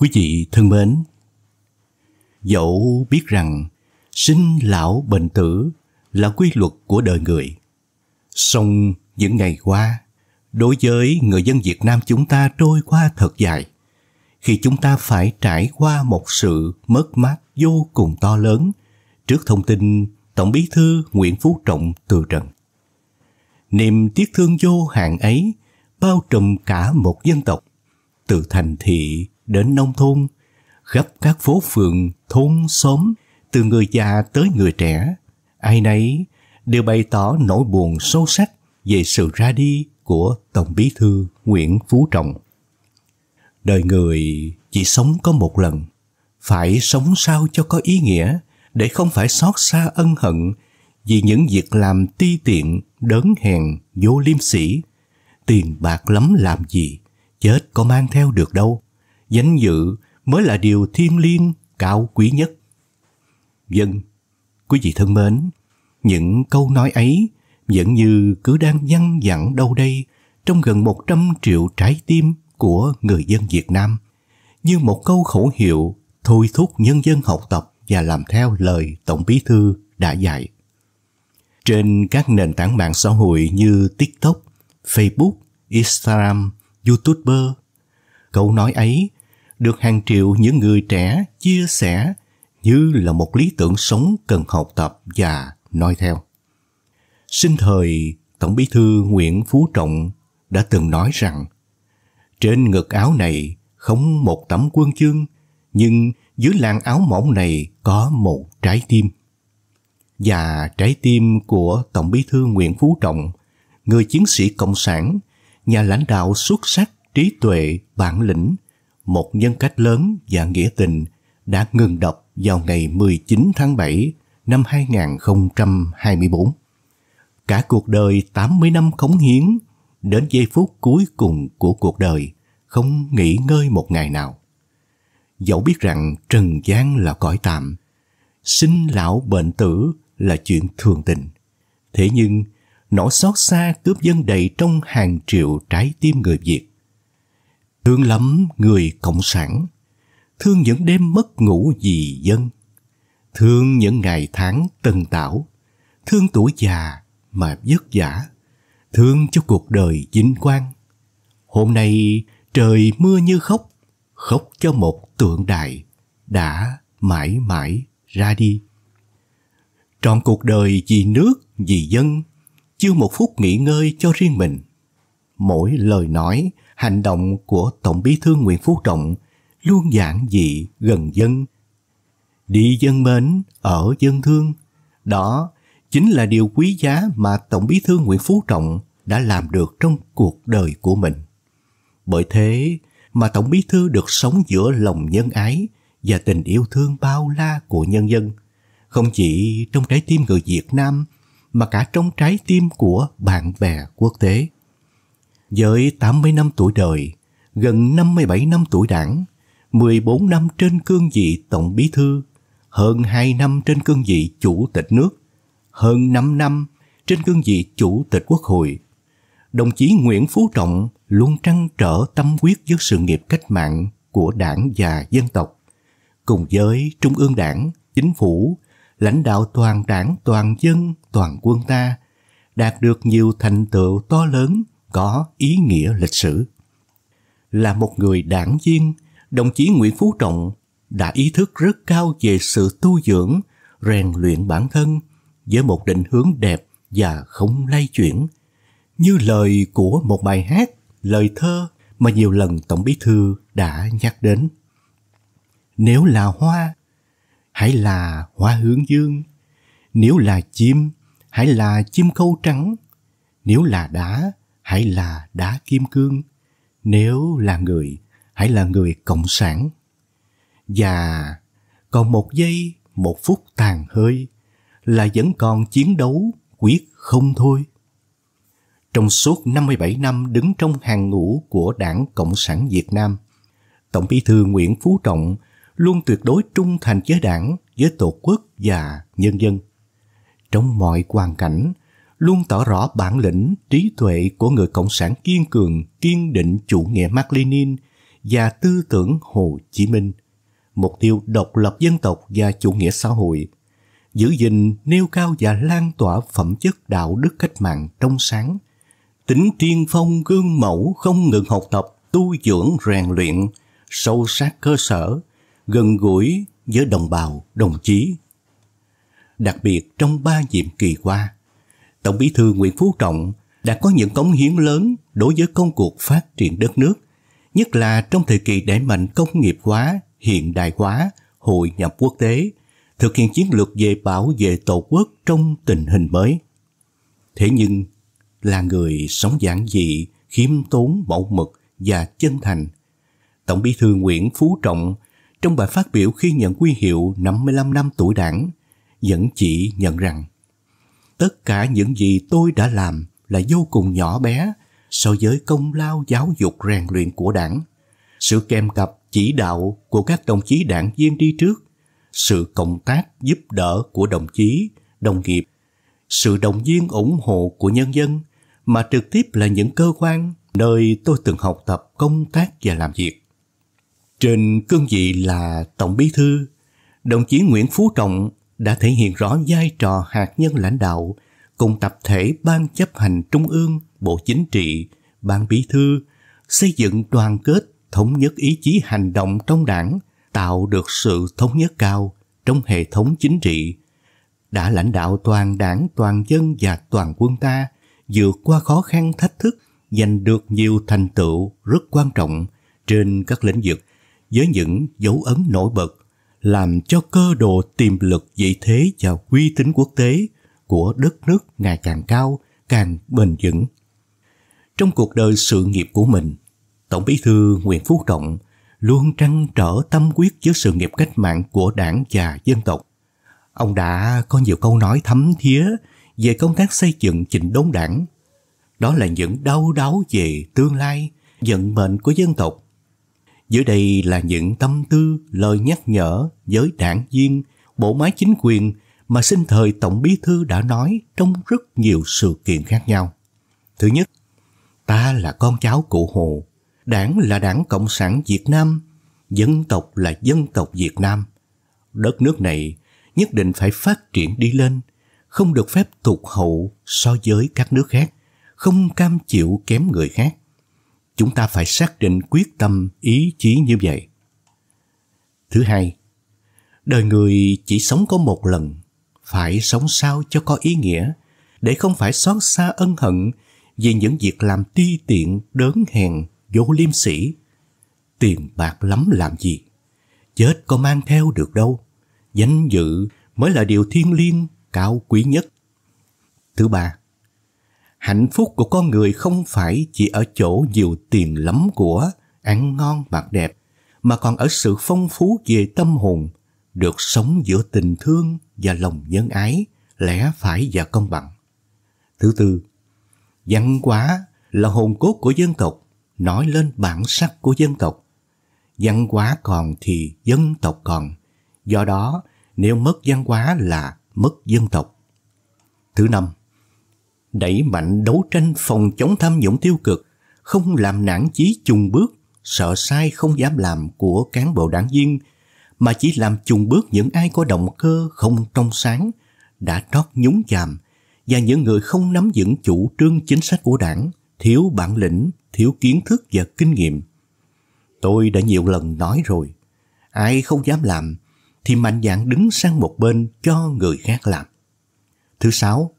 Quý vị thân mến, dẫu biết rằng sinh lão bệnh tử là quy luật của đời người. Song những ngày qua, đối với người dân Việt Nam chúng ta trôi qua thật dài, khi chúng ta phải trải qua một sự mất mát vô cùng to lớn trước thông tin Tổng bí thư Nguyễn Phú Trọng từ trần. Niềm tiếc thương vô hạn ấy bao trùm cả một dân tộc, từ thành thị đến nông thôn, khắp các phố phường, thôn, xóm, từ người già tới người trẻ, ai nấy đều bày tỏ nỗi buồn sâu sắc về sự ra đi của Tổng bí thư Nguyễn Phú Trọng. Đời người chỉ sống có một lần, phải sống sao cho có ý nghĩa để không phải xót xa ân hận vì những việc làm ti tiện, đớn hèn, vô liêm sỉ. Tiền bạc lắm làm gì, chết có mang theo được đâu danh dự mới là điều thiêng liêng cao quý nhất. Dân, vâng, quý vị thân mến, những câu nói ấy vẫn như cứ đang văng dặn đâu đây trong gần 100 triệu trái tim của người dân Việt Nam, như một câu khẩu hiệu thôi thúc nhân dân học tập và làm theo lời Tổng Bí Thư đã dạy. Trên các nền tảng mạng xã hội như TikTok, Facebook, Instagram, YouTuber, câu nói ấy được hàng triệu những người trẻ chia sẻ như là một lý tưởng sống cần học tập và noi theo. Sinh thời, Tổng bí thư Nguyễn Phú Trọng đã từng nói rằng trên ngực áo này không một tấm quân chương, nhưng dưới làn áo mỏng này có một trái tim. Và trái tim của Tổng bí thư Nguyễn Phú Trọng, người chiến sĩ cộng sản, nhà lãnh đạo xuất sắc, trí tuệ, bản lĩnh – một nhân cách lớn và nghĩa tình đã ngừng đọc vào ngày 19 tháng 7 năm 2024. Cả cuộc đời 80 năm cống hiến, đến giây phút cuối cùng của cuộc đời, không nghỉ ngơi một ngày nào. Dẫu biết rằng trần gian là cõi tạm, sinh lão bệnh tử là chuyện thường tình. Thế nhưng, nỗi xót xa cướp dân đầy trong hàng triệu trái tim người Việt Thương lắm người cộng sản, thương những đêm mất ngủ vì dân, thương những ngày tháng tần tảo, thương tuổi già mà vất vả, thương cho cuộc đời vinh quang. Hôm nay trời mưa như khóc, khóc cho một tượng đài đã mãi mãi ra đi. Trọn cuộc đời vì nước, vì dân, chưa một phút nghỉ ngơi cho riêng mình. Mỗi lời nói hành động của Tổng bí thư Nguyễn Phú Trọng luôn giản dị gần dân. Đi dân mến, ở dân thương, đó chính là điều quý giá mà Tổng bí thư Nguyễn Phú Trọng đã làm được trong cuộc đời của mình. Bởi thế mà Tổng bí thư được sống giữa lòng nhân ái và tình yêu thương bao la của nhân dân, không chỉ trong trái tim người Việt Nam mà cả trong trái tim của bạn bè quốc tế. Với 80 năm tuổi đời, gần 57 năm tuổi đảng, 14 năm trên cương vị Tổng Bí Thư, hơn 2 năm trên cương vị Chủ tịch nước, hơn 5 năm trên cương vị Chủ tịch Quốc hội. Đồng chí Nguyễn Phú Trọng luôn trăn trở tâm quyết với sự nghiệp cách mạng của đảng và dân tộc. Cùng với Trung ương đảng, chính phủ, lãnh đạo toàn đảng, toàn dân, toàn quân ta, đạt được nhiều thành tựu to lớn có ý nghĩa lịch sử. Là một người đảng viên, đồng chí Nguyễn Phú Trọng đã ý thức rất cao về sự tu dưỡng, rèn luyện bản thân với một định hướng đẹp và không lay chuyển. Như lời của một bài hát, lời thơ mà nhiều lần Tổng Bí Thư đã nhắc đến. Nếu là hoa, hãy là hoa hướng dương. Nếu là chim, hãy là chim câu trắng. Nếu là đá, hãy là đá kim cương nếu là người hãy là người cộng sản và còn một giây một phút tàn hơi là vẫn còn chiến đấu quyết không thôi trong suốt 57 năm đứng trong hàng ngũ của Đảng Cộng sản Việt Nam, Tổng Bí thư Nguyễn Phú Trọng luôn tuyệt đối trung thành với Đảng, với Tổ quốc và nhân dân. Trong mọi hoàn cảnh, luôn tỏ rõ bản lĩnh, trí tuệ của người cộng sản kiên cường, kiên định chủ nghĩa Mác Lenin và tư tưởng Hồ Chí Minh, mục tiêu độc lập dân tộc và chủ nghĩa xã hội, giữ gìn, nêu cao và lan tỏa phẩm chất đạo đức cách mạng trong sáng, tính tiên phong gương mẫu không ngừng học tập, tu dưỡng rèn luyện, sâu sát cơ sở, gần gũi với đồng bào, đồng chí. Đặc biệt trong ba nhiệm kỳ qua, Tổng Bí thư Nguyễn Phú Trọng đã có những cống hiến lớn đối với công cuộc phát triển đất nước, nhất là trong thời kỳ đẩy mạnh công nghiệp hóa, hiện đại hóa, hội nhập quốc tế, thực hiện chiến lược về bảo vệ Tổ quốc trong tình hình mới. Thế nhưng, là người sống giản dị, khiêm tốn mẫu mực và chân thành, Tổng Bí thư Nguyễn Phú Trọng trong bài phát biểu khi nhận quy hiệu 55 năm tuổi đảng, vẫn chỉ nhận rằng tất cả những gì tôi đã làm là vô cùng nhỏ bé so với công lao giáo dục rèn luyện của đảng, sự kèm cặp chỉ đạo của các đồng chí đảng viên đi trước, sự cộng tác giúp đỡ của đồng chí, đồng nghiệp, sự đồng viên ủng hộ của nhân dân mà trực tiếp là những cơ quan nơi tôi từng học tập công tác và làm việc. Trên cương vị là Tổng Bí thư, đồng chí Nguyễn Phú Trọng đã thể hiện rõ vai trò hạt nhân lãnh đạo cùng tập thể ban chấp hành trung ương, bộ chính trị, ban bí thư xây dựng đoàn kết, thống nhất ý chí hành động trong đảng, tạo được sự thống nhất cao trong hệ thống chính trị, đã lãnh đạo toàn đảng, toàn dân và toàn quân ta vượt qua khó khăn thách thức, giành được nhiều thành tựu rất quan trọng trên các lĩnh vực với những dấu ấn nổi bật làm cho cơ độ tiềm lực vị thế và uy tín quốc tế của đất nước ngày càng cao, càng bền vững. Trong cuộc đời sự nghiệp của mình, Tổng Bí thư Nguyễn Phú Trọng luôn trăn trở tâm quyết với sự nghiệp cách mạng của đảng và dân tộc. Ông đã có nhiều câu nói thấm thía về công tác xây dựng chỉnh đốn đảng. Đó là những đau đáu về tương lai, vận mệnh của dân tộc dưới đây là những tâm tư, lời nhắc nhở với đảng viên, bộ máy chính quyền mà sinh thời Tổng Bí Thư đã nói trong rất nhiều sự kiện khác nhau. Thứ nhất, ta là con cháu cụ Hồ, đảng là đảng Cộng sản Việt Nam, dân tộc là dân tộc Việt Nam. Đất nước này nhất định phải phát triển đi lên, không được phép tụt hậu so với các nước khác, không cam chịu kém người khác chúng ta phải xác định quyết tâm ý chí như vậy thứ hai đời người chỉ sống có một lần phải sống sao cho có ý nghĩa để không phải xót xa ân hận vì những việc làm ti tiện đớn hèn vô liêm sỉ tiền bạc lắm làm gì chết có mang theo được đâu danh dự mới là điều thiêng liêng cao quý nhất thứ ba hạnh phúc của con người không phải chỉ ở chỗ nhiều tiền lắm của, ăn ngon mặc đẹp, mà còn ở sự phong phú về tâm hồn, được sống giữa tình thương và lòng nhân ái, lẽ phải và công bằng. Thứ tư, văn hóa là hồn cốt của dân tộc, nói lên bản sắc của dân tộc. Văn hóa còn thì dân tộc còn, do đó nếu mất văn hóa là mất dân tộc. Thứ năm, đẩy mạnh đấu tranh phòng chống tham nhũng tiêu cực, không làm nản chí chùng bước, sợ sai không dám làm của cán bộ đảng viên, mà chỉ làm chùng bước những ai có động cơ không trong sáng, đã trót nhúng chàm, và những người không nắm vững chủ trương chính sách của đảng, thiếu bản lĩnh, thiếu kiến thức và kinh nghiệm. Tôi đã nhiều lần nói rồi, ai không dám làm thì mạnh dạn đứng sang một bên cho người khác làm. Thứ sáu,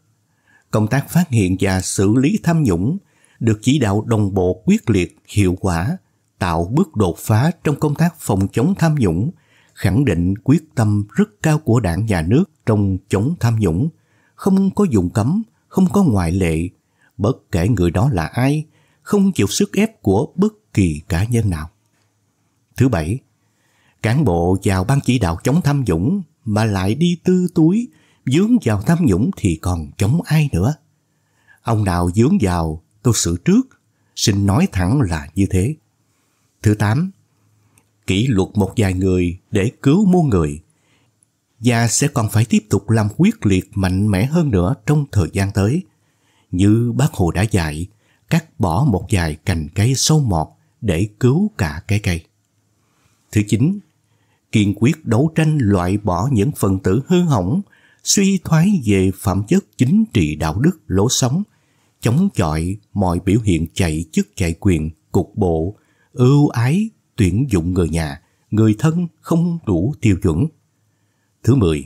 công tác phát hiện và xử lý tham nhũng được chỉ đạo đồng bộ quyết liệt, hiệu quả, tạo bước đột phá trong công tác phòng chống tham nhũng, khẳng định quyết tâm rất cao của đảng nhà nước trong chống tham nhũng, không có dùng cấm, không có ngoại lệ, bất kể người đó là ai, không chịu sức ép của bất kỳ cá nhân nào. Thứ bảy, cán bộ vào ban chỉ đạo chống tham nhũng mà lại đi tư túi dướng vào tham nhũng thì còn chống ai nữa. Ông nào dướng vào, tôi xử trước, xin nói thẳng là như thế. Thứ tám, kỷ luật một vài người để cứu muôn người và sẽ còn phải tiếp tục làm quyết liệt mạnh mẽ hơn nữa trong thời gian tới. Như bác Hồ đã dạy, cắt bỏ một vài cành cây sâu mọt để cứu cả cái cây. Thứ chín, kiên quyết đấu tranh loại bỏ những phần tử hư hỏng suy thoái về phẩm chất chính trị đạo đức lối sống, chống chọi mọi biểu hiện chạy chức chạy quyền, cục bộ, ưu ái, tuyển dụng người nhà, người thân không đủ tiêu chuẩn. Thứ 10.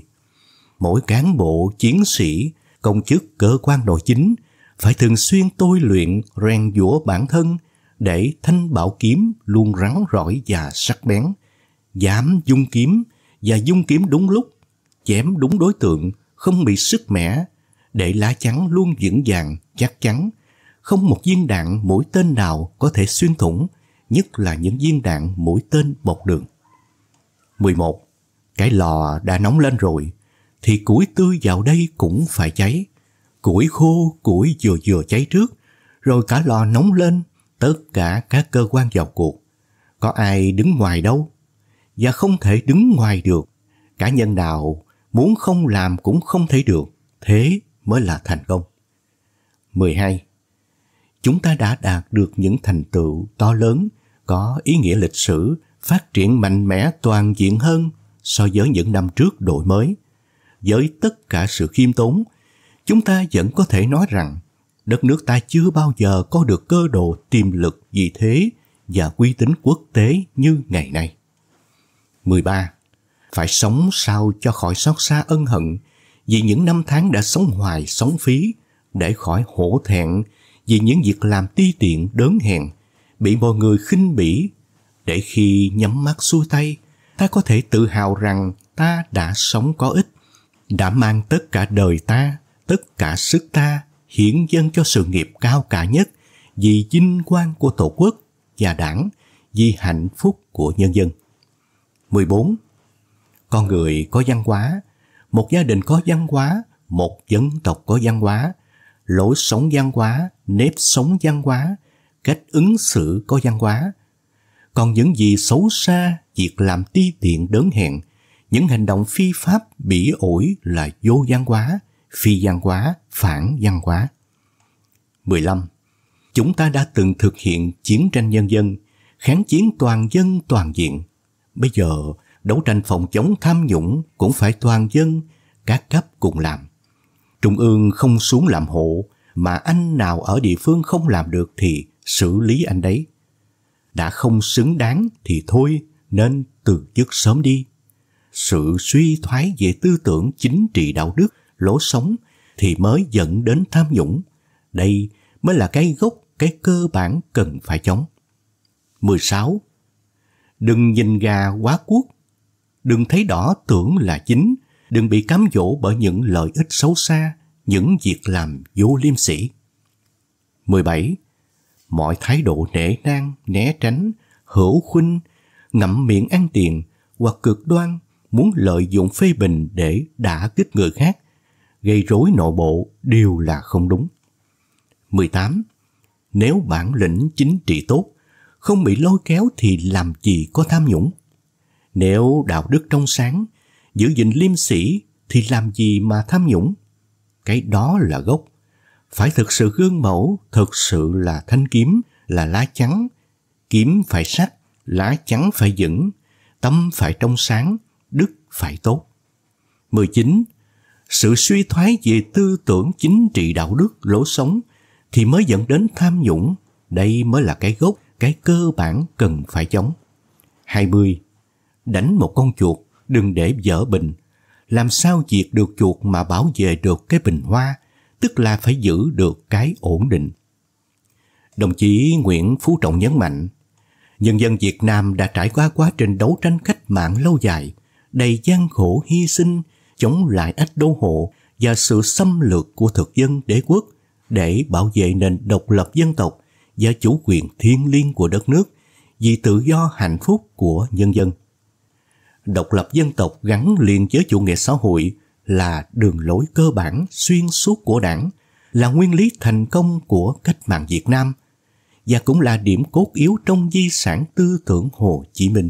Mỗi cán bộ, chiến sĩ, công chức cơ quan nội chính phải thường xuyên tôi luyện rèn giũa bản thân để thanh bảo kiếm luôn rắn rỏi và sắc bén. Dám dung kiếm và dung kiếm đúng lúc chém đúng đối tượng, không bị sức mẻ, để lá chắn luôn vững vàng, chắc chắn. Không một viên đạn mũi tên nào có thể xuyên thủng, nhất là những viên đạn mũi tên bọc đường. 11. Cái lò đã nóng lên rồi, thì củi tươi vào đây cũng phải cháy. Củi khô, củi vừa vừa cháy trước, rồi cả lò nóng lên, tất cả các cơ quan vào cuộc. Có ai đứng ngoài đâu? Và không thể đứng ngoài được. Cá nhân nào muốn không làm cũng không thể được, thế mới là thành công. 12. Chúng ta đã đạt được những thành tựu to lớn, có ý nghĩa lịch sử, phát triển mạnh mẽ toàn diện hơn so với những năm trước đổi mới. Với tất cả sự khiêm tốn, chúng ta vẫn có thể nói rằng đất nước ta chưa bao giờ có được cơ độ tiềm lực vị thế và uy tín quốc tế như ngày nay. 13 phải sống sao cho khỏi xót xa ân hận vì những năm tháng đã sống hoài sống phí để khỏi hổ thẹn vì những việc làm ti tiện đớn hèn bị mọi người khinh bỉ để khi nhắm mắt xuôi tay ta có thể tự hào rằng ta đã sống có ích đã mang tất cả đời ta tất cả sức ta hiến dâng cho sự nghiệp cao cả nhất vì vinh quang của tổ quốc và đảng vì hạnh phúc của nhân dân 14 con người có văn hóa, một gia đình có văn hóa, một dân tộc có văn hóa, lối sống văn hóa, nếp sống văn hóa, cách ứng xử có văn hóa. Còn những gì xấu xa, việc làm ti tiện đớn hẹn, những hành động phi pháp bỉ ổi là vô văn hóa, phi văn hóa, phản văn hóa. 15. Chúng ta đã từng thực hiện chiến tranh nhân dân, kháng chiến toàn dân toàn diện. Bây giờ đấu tranh phòng chống tham nhũng cũng phải toàn dân, các cấp cùng làm. Trung ương không xuống làm hộ, mà anh nào ở địa phương không làm được thì xử lý anh đấy. Đã không xứng đáng thì thôi, nên từ chức sớm đi. Sự suy thoái về tư tưởng chính trị đạo đức, lối sống thì mới dẫn đến tham nhũng. Đây mới là cái gốc, cái cơ bản cần phải chống. 16. Đừng nhìn gà quá cuốc đừng thấy đỏ tưởng là chính, đừng bị cám dỗ bởi những lợi ích xấu xa, những việc làm vô liêm sỉ. 17. Mọi thái độ nể nang, né tránh, hữu khuynh, ngậm miệng ăn tiền hoặc cực đoan muốn lợi dụng phê bình để đả kích người khác, gây rối nội bộ đều là không đúng. 18. Nếu bản lĩnh chính trị tốt, không bị lôi kéo thì làm gì có tham nhũng? Nếu đạo đức trong sáng, giữ gìn liêm sĩ thì làm gì mà tham nhũng? Cái đó là gốc. Phải thực sự gương mẫu, thực sự là thanh kiếm, là lá chắn. Kiếm phải sắc, lá chắn phải vững, tâm phải trong sáng, đức phải tốt. 19. Sự suy thoái về tư tưởng chính trị đạo đức lối sống thì mới dẫn đến tham nhũng, đây mới là cái gốc, cái cơ bản cần phải chống. 20 đánh một con chuột, đừng để vỡ bình. Làm sao diệt được chuột mà bảo vệ được cái bình hoa, tức là phải giữ được cái ổn định. Đồng chí Nguyễn Phú Trọng nhấn mạnh, nhân dân Việt Nam đã trải qua quá trình đấu tranh cách mạng lâu dài, đầy gian khổ hy sinh, chống lại ách đô hộ và sự xâm lược của thực dân đế quốc để bảo vệ nền độc lập dân tộc và chủ quyền thiêng liêng của đất nước vì tự do hạnh phúc của nhân dân độc lập dân tộc gắn liền với chủ nghĩa xã hội là đường lối cơ bản xuyên suốt của đảng, là nguyên lý thành công của cách mạng Việt Nam và cũng là điểm cốt yếu trong di sản tư tưởng Hồ Chí Minh.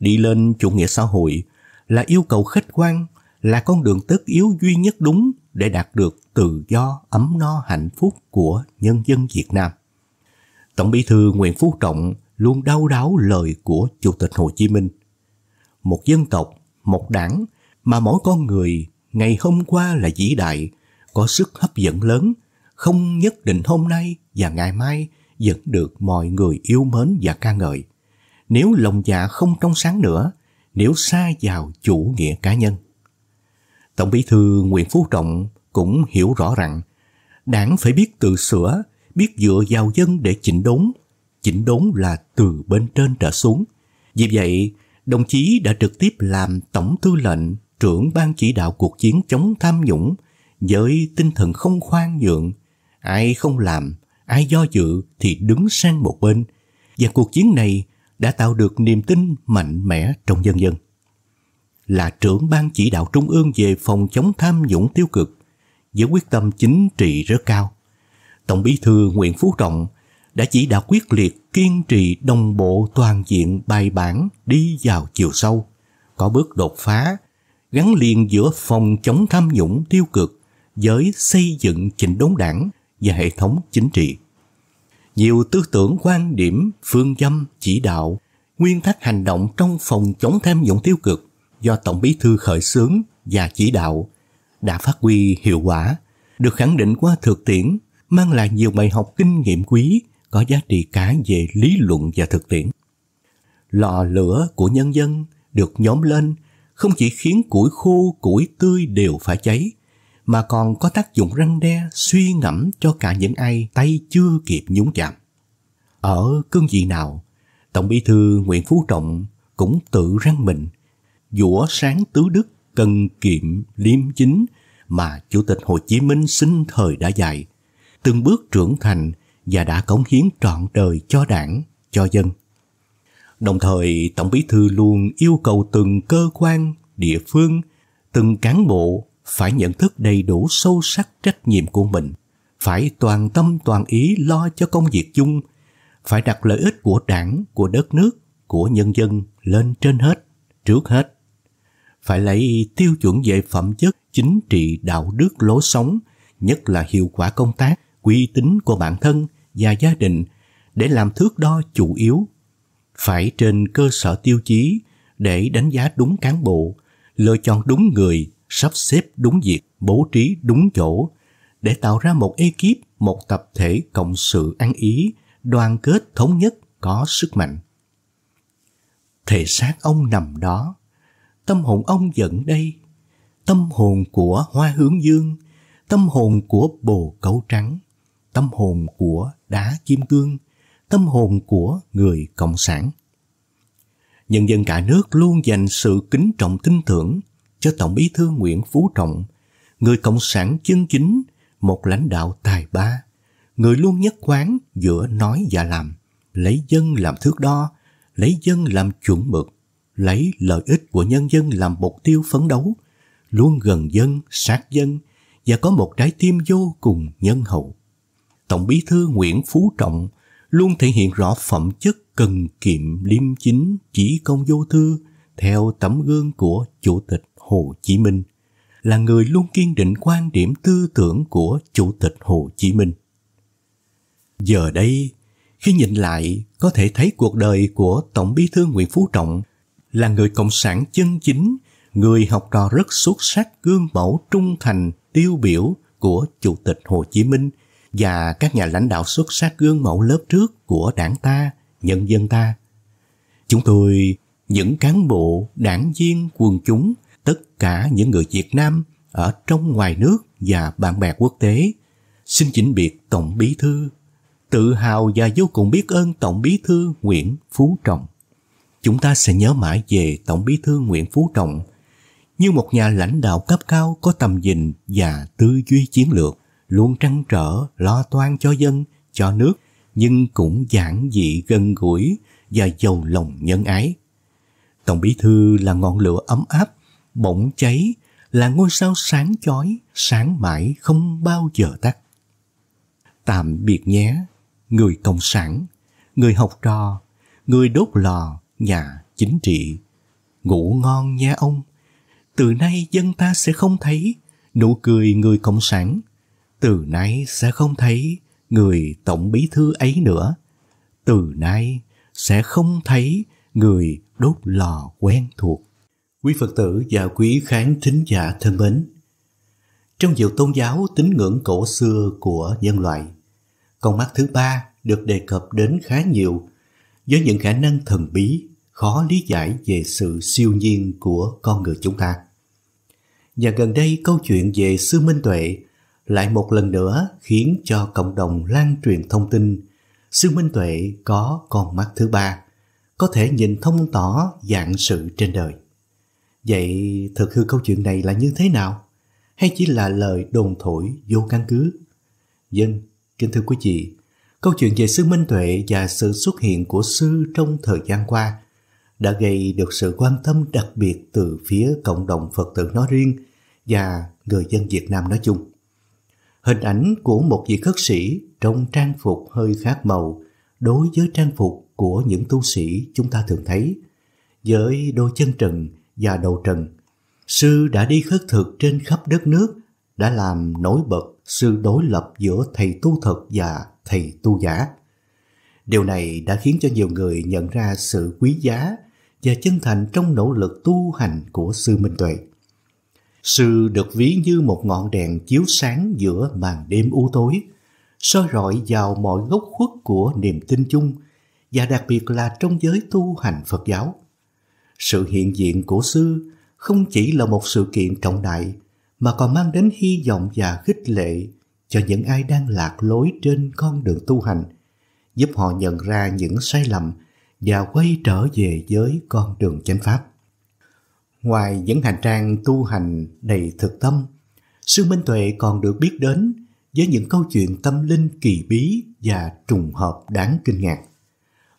Đi lên chủ nghĩa xã hội là yêu cầu khách quan, là con đường tất yếu duy nhất đúng để đạt được tự do ấm no hạnh phúc của nhân dân Việt Nam. Tổng bí thư Nguyễn Phú Trọng luôn đau đáu lời của Chủ tịch Hồ Chí Minh – một dân tộc, một đảng mà mỗi con người ngày hôm qua là vĩ đại, có sức hấp dẫn lớn, không nhất định hôm nay và ngày mai vẫn được mọi người yêu mến và ca ngợi. Nếu lòng dạ không trong sáng nữa, nếu xa vào chủ nghĩa cá nhân. Tổng bí thư Nguyễn Phú Trọng cũng hiểu rõ rằng đảng phải biết tự sửa, biết dựa vào dân để chỉnh đốn. Chỉnh đốn là từ bên trên trở xuống. Vì vậy, đồng chí đã trực tiếp làm tổng tư lệnh, trưởng ban chỉ đạo cuộc chiến chống tham nhũng với tinh thần không khoan nhượng, ai không làm, ai do dự thì đứng sang một bên và cuộc chiến này đã tạo được niềm tin mạnh mẽ trong dân dân. Là trưởng ban chỉ đạo trung ương về phòng chống tham nhũng tiêu cực với quyết tâm chính trị rất cao, Tổng Bí thư Nguyễn Phú Trọng đã chỉ đạo quyết liệt kiên trì đồng bộ toàn diện bài bản đi vào chiều sâu, có bước đột phá, gắn liền giữa phòng chống tham nhũng tiêu cực với xây dựng chỉnh đốn đảng và hệ thống chính trị. Nhiều tư tưởng quan điểm, phương châm, chỉ đạo, nguyên tắc hành động trong phòng chống tham nhũng tiêu cực do Tổng bí thư khởi xướng và chỉ đạo đã phát huy hiệu quả, được khẳng định qua thực tiễn, mang lại nhiều bài học kinh nghiệm quý có giá trị cả về lý luận và thực tiễn. Lò lửa của nhân dân được nhóm lên không chỉ khiến củi khô, củi tươi đều phải cháy, mà còn có tác dụng răng đe, suy ngẫm cho cả những ai tay chưa kịp nhúng chạm. Ở cương vị nào, Tổng bí thư Nguyễn Phú Trọng cũng tự răng mình, dũa sáng tứ đức cần kiệm liêm chính mà Chủ tịch Hồ Chí Minh sinh thời đã dạy, từng bước trưởng thành và đã cống hiến trọn đời cho đảng, cho dân. Đồng thời, Tổng Bí Thư luôn yêu cầu từng cơ quan, địa phương, từng cán bộ phải nhận thức đầy đủ sâu sắc trách nhiệm của mình, phải toàn tâm toàn ý lo cho công việc chung, phải đặt lợi ích của đảng, của đất nước, của nhân dân lên trên hết, trước hết. Phải lấy tiêu chuẩn về phẩm chất chính trị đạo đức lối sống, nhất là hiệu quả công tác, uy tín của bản thân và gia đình để làm thước đo chủ yếu. Phải trên cơ sở tiêu chí để đánh giá đúng cán bộ, lựa chọn đúng người, sắp xếp đúng việc, bố trí đúng chỗ để tạo ra một ekip, một tập thể cộng sự ăn ý, đoàn kết thống nhất có sức mạnh. Thể xác ông nằm đó, tâm hồn ông vẫn đây, tâm hồn của hoa hướng dương, tâm hồn của bồ cấu trắng tâm hồn của đá kim cương, tâm hồn của người cộng sản. Nhân dân cả nước luôn dành sự kính trọng tin tưởng cho Tổng bí thư Nguyễn Phú Trọng, người cộng sản chân chính, một lãnh đạo tài ba, người luôn nhất quán giữa nói và làm, lấy dân làm thước đo, lấy dân làm chuẩn mực, lấy lợi ích của nhân dân làm mục tiêu phấn đấu, luôn gần dân, sát dân và có một trái tim vô cùng nhân hậu. Tổng bí thư Nguyễn Phú Trọng luôn thể hiện rõ phẩm chất cần kiệm liêm chính, chỉ công vô thư theo tấm gương của Chủ tịch Hồ Chí Minh, là người luôn kiên định quan điểm tư tưởng của Chủ tịch Hồ Chí Minh. Giờ đây, khi nhìn lại, có thể thấy cuộc đời của Tổng bí thư Nguyễn Phú Trọng là người cộng sản chân chính, người học trò rất xuất sắc, gương mẫu trung thành, tiêu biểu của Chủ tịch Hồ Chí Minh – và các nhà lãnh đạo xuất sắc gương mẫu lớp trước của đảng ta, nhân dân ta. Chúng tôi, những cán bộ, đảng viên, quần chúng, tất cả những người Việt Nam ở trong ngoài nước và bạn bè quốc tế, xin chỉnh biệt Tổng Bí Thư, tự hào và vô cùng biết ơn Tổng Bí Thư Nguyễn Phú Trọng. Chúng ta sẽ nhớ mãi về Tổng Bí Thư Nguyễn Phú Trọng như một nhà lãnh đạo cấp cao có tầm nhìn và tư duy chiến lược luôn trăn trở lo toan cho dân, cho nước, nhưng cũng giản dị gần gũi và giàu lòng nhân ái. Tổng bí thư là ngọn lửa ấm áp, bỗng cháy, là ngôi sao sáng chói, sáng mãi không bao giờ tắt. Tạm biệt nhé, người cộng sản, người học trò, người đốt lò, nhà chính trị. Ngủ ngon nhé ông, từ nay dân ta sẽ không thấy nụ cười người cộng sản từ nay sẽ không thấy người tổng bí thư ấy nữa. Từ nay sẽ không thấy người đốt lò quen thuộc. Quý Phật tử và quý khán thính giả thân mến, trong nhiều tôn giáo tín ngưỡng cổ xưa của nhân loại, con mắt thứ ba được đề cập đến khá nhiều với những khả năng thần bí khó lý giải về sự siêu nhiên của con người chúng ta. Và gần đây câu chuyện về sư Minh Tuệ lại một lần nữa khiến cho cộng đồng lan truyền thông tin Sư Minh Tuệ có con mắt thứ ba, có thể nhìn thông tỏ dạng sự trên đời. Vậy thực hư câu chuyện này là như thế nào? Hay chỉ là lời đồn thổi vô căn cứ? Dân, vâng, kính thưa quý vị, câu chuyện về Sư Minh Tuệ và sự xuất hiện của Sư trong thời gian qua đã gây được sự quan tâm đặc biệt từ phía cộng đồng Phật tử nói riêng và người dân Việt Nam nói chung hình ảnh của một vị khất sĩ trong trang phục hơi khác màu đối với trang phục của những tu sĩ chúng ta thường thấy, với đôi chân trần và đầu trần. Sư đã đi khất thực trên khắp đất nước, đã làm nổi bật sự đối lập giữa thầy tu thật và thầy tu giả. Điều này đã khiến cho nhiều người nhận ra sự quý giá và chân thành trong nỗ lực tu hành của sư Minh Tuệ. Sư được ví như một ngọn đèn chiếu sáng giữa màn đêm u tối, soi rọi vào mọi góc khuất của niềm tin chung và đặc biệt là trong giới tu hành Phật giáo. Sự hiện diện của sư không chỉ là một sự kiện trọng đại mà còn mang đến hy vọng và khích lệ cho những ai đang lạc lối trên con đường tu hành, giúp họ nhận ra những sai lầm và quay trở về với con đường chánh pháp. Ngoài những hành trang tu hành đầy thực tâm, Sư Minh Tuệ còn được biết đến với những câu chuyện tâm linh kỳ bí và trùng hợp đáng kinh ngạc.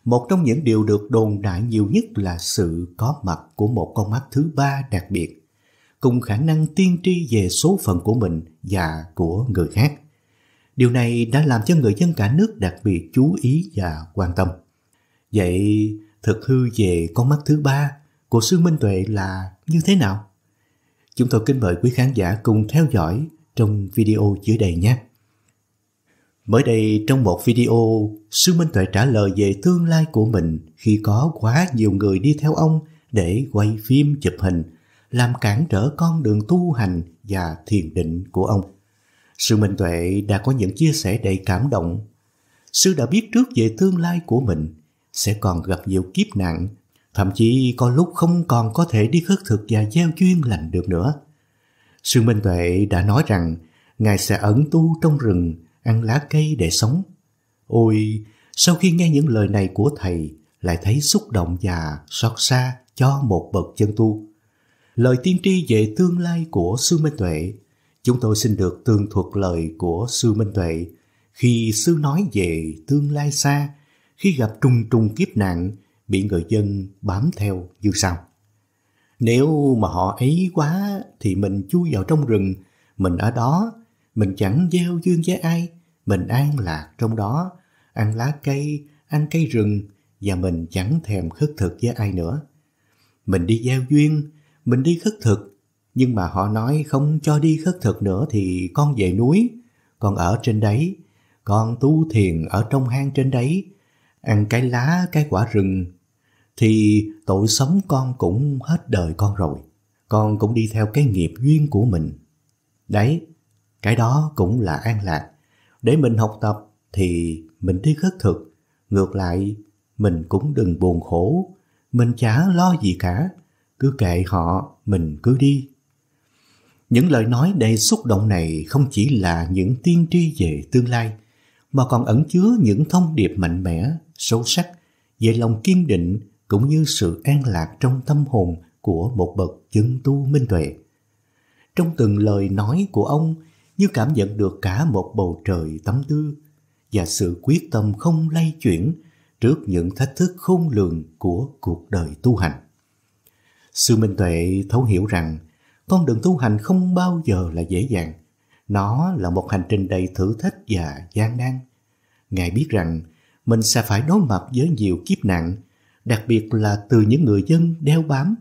Một trong những điều được đồn đại nhiều nhất là sự có mặt của một con mắt thứ ba đặc biệt, cùng khả năng tiên tri về số phận của mình và của người khác. Điều này đã làm cho người dân cả nước đặc biệt chú ý và quan tâm. Vậy thực hư về con mắt thứ ba của sư Minh Tuệ là như thế nào? Chúng tôi kính mời quý khán giả cùng theo dõi trong video dưới đây nhé. Mới đây trong một video, sư Minh Tuệ trả lời về tương lai của mình khi có quá nhiều người đi theo ông để quay phim chụp hình, làm cản trở con đường tu hành và thiền định của ông. Sư Minh Tuệ đã có những chia sẻ đầy cảm động. Sư đã biết trước về tương lai của mình sẽ còn gặp nhiều kiếp nạn thậm chí có lúc không còn có thể đi khất thực và gieo duyên lành được nữa. sư Minh Tuệ đã nói rằng Ngài sẽ ẩn tu trong rừng, ăn lá cây để sống. Ôi, sau khi nghe những lời này của Thầy, lại thấy xúc động và xót xa cho một bậc chân tu. Lời tiên tri về tương lai của Sư Minh Tuệ, chúng tôi xin được tường thuật lời của Sư Minh Tuệ khi Sư nói về tương lai xa, khi gặp trùng trùng kiếp nạn, bị người dân bám theo như sau. Nếu mà họ ấy quá thì mình chui vào trong rừng, mình ở đó, mình chẳng gieo dương với ai, mình an lạc trong đó, ăn lá cây, ăn cây rừng và mình chẳng thèm khất thực với ai nữa. Mình đi gieo duyên, mình đi khất thực, nhưng mà họ nói không cho đi khất thực nữa thì con về núi, con ở trên đấy, con tu thiền ở trong hang trên đấy, ăn cái lá, cái quả rừng, thì tội sống con cũng hết đời con rồi. Con cũng đi theo cái nghiệp duyên của mình. Đấy, cái đó cũng là an lạc. Để mình học tập thì mình đi khất thực. Ngược lại, mình cũng đừng buồn khổ. Mình chả lo gì cả. Cứ kệ họ, mình cứ đi. Những lời nói đầy xúc động này không chỉ là những tiên tri về tương lai, mà còn ẩn chứa những thông điệp mạnh mẽ sâu sắc về lòng kiên định cũng như sự an lạc trong tâm hồn của một bậc chân tu minh tuệ. Trong từng lời nói của ông như cảm nhận được cả một bầu trời tấm tư và sự quyết tâm không lay chuyển trước những thách thức khôn lường của cuộc đời tu hành. Sư Minh Tuệ thấu hiểu rằng con đường tu hành không bao giờ là dễ dàng. Nó là một hành trình đầy thử thách và gian nan. Ngài biết rằng mình sẽ phải đối mặt với nhiều kiếp nạn, đặc biệt là từ những người dân đeo bám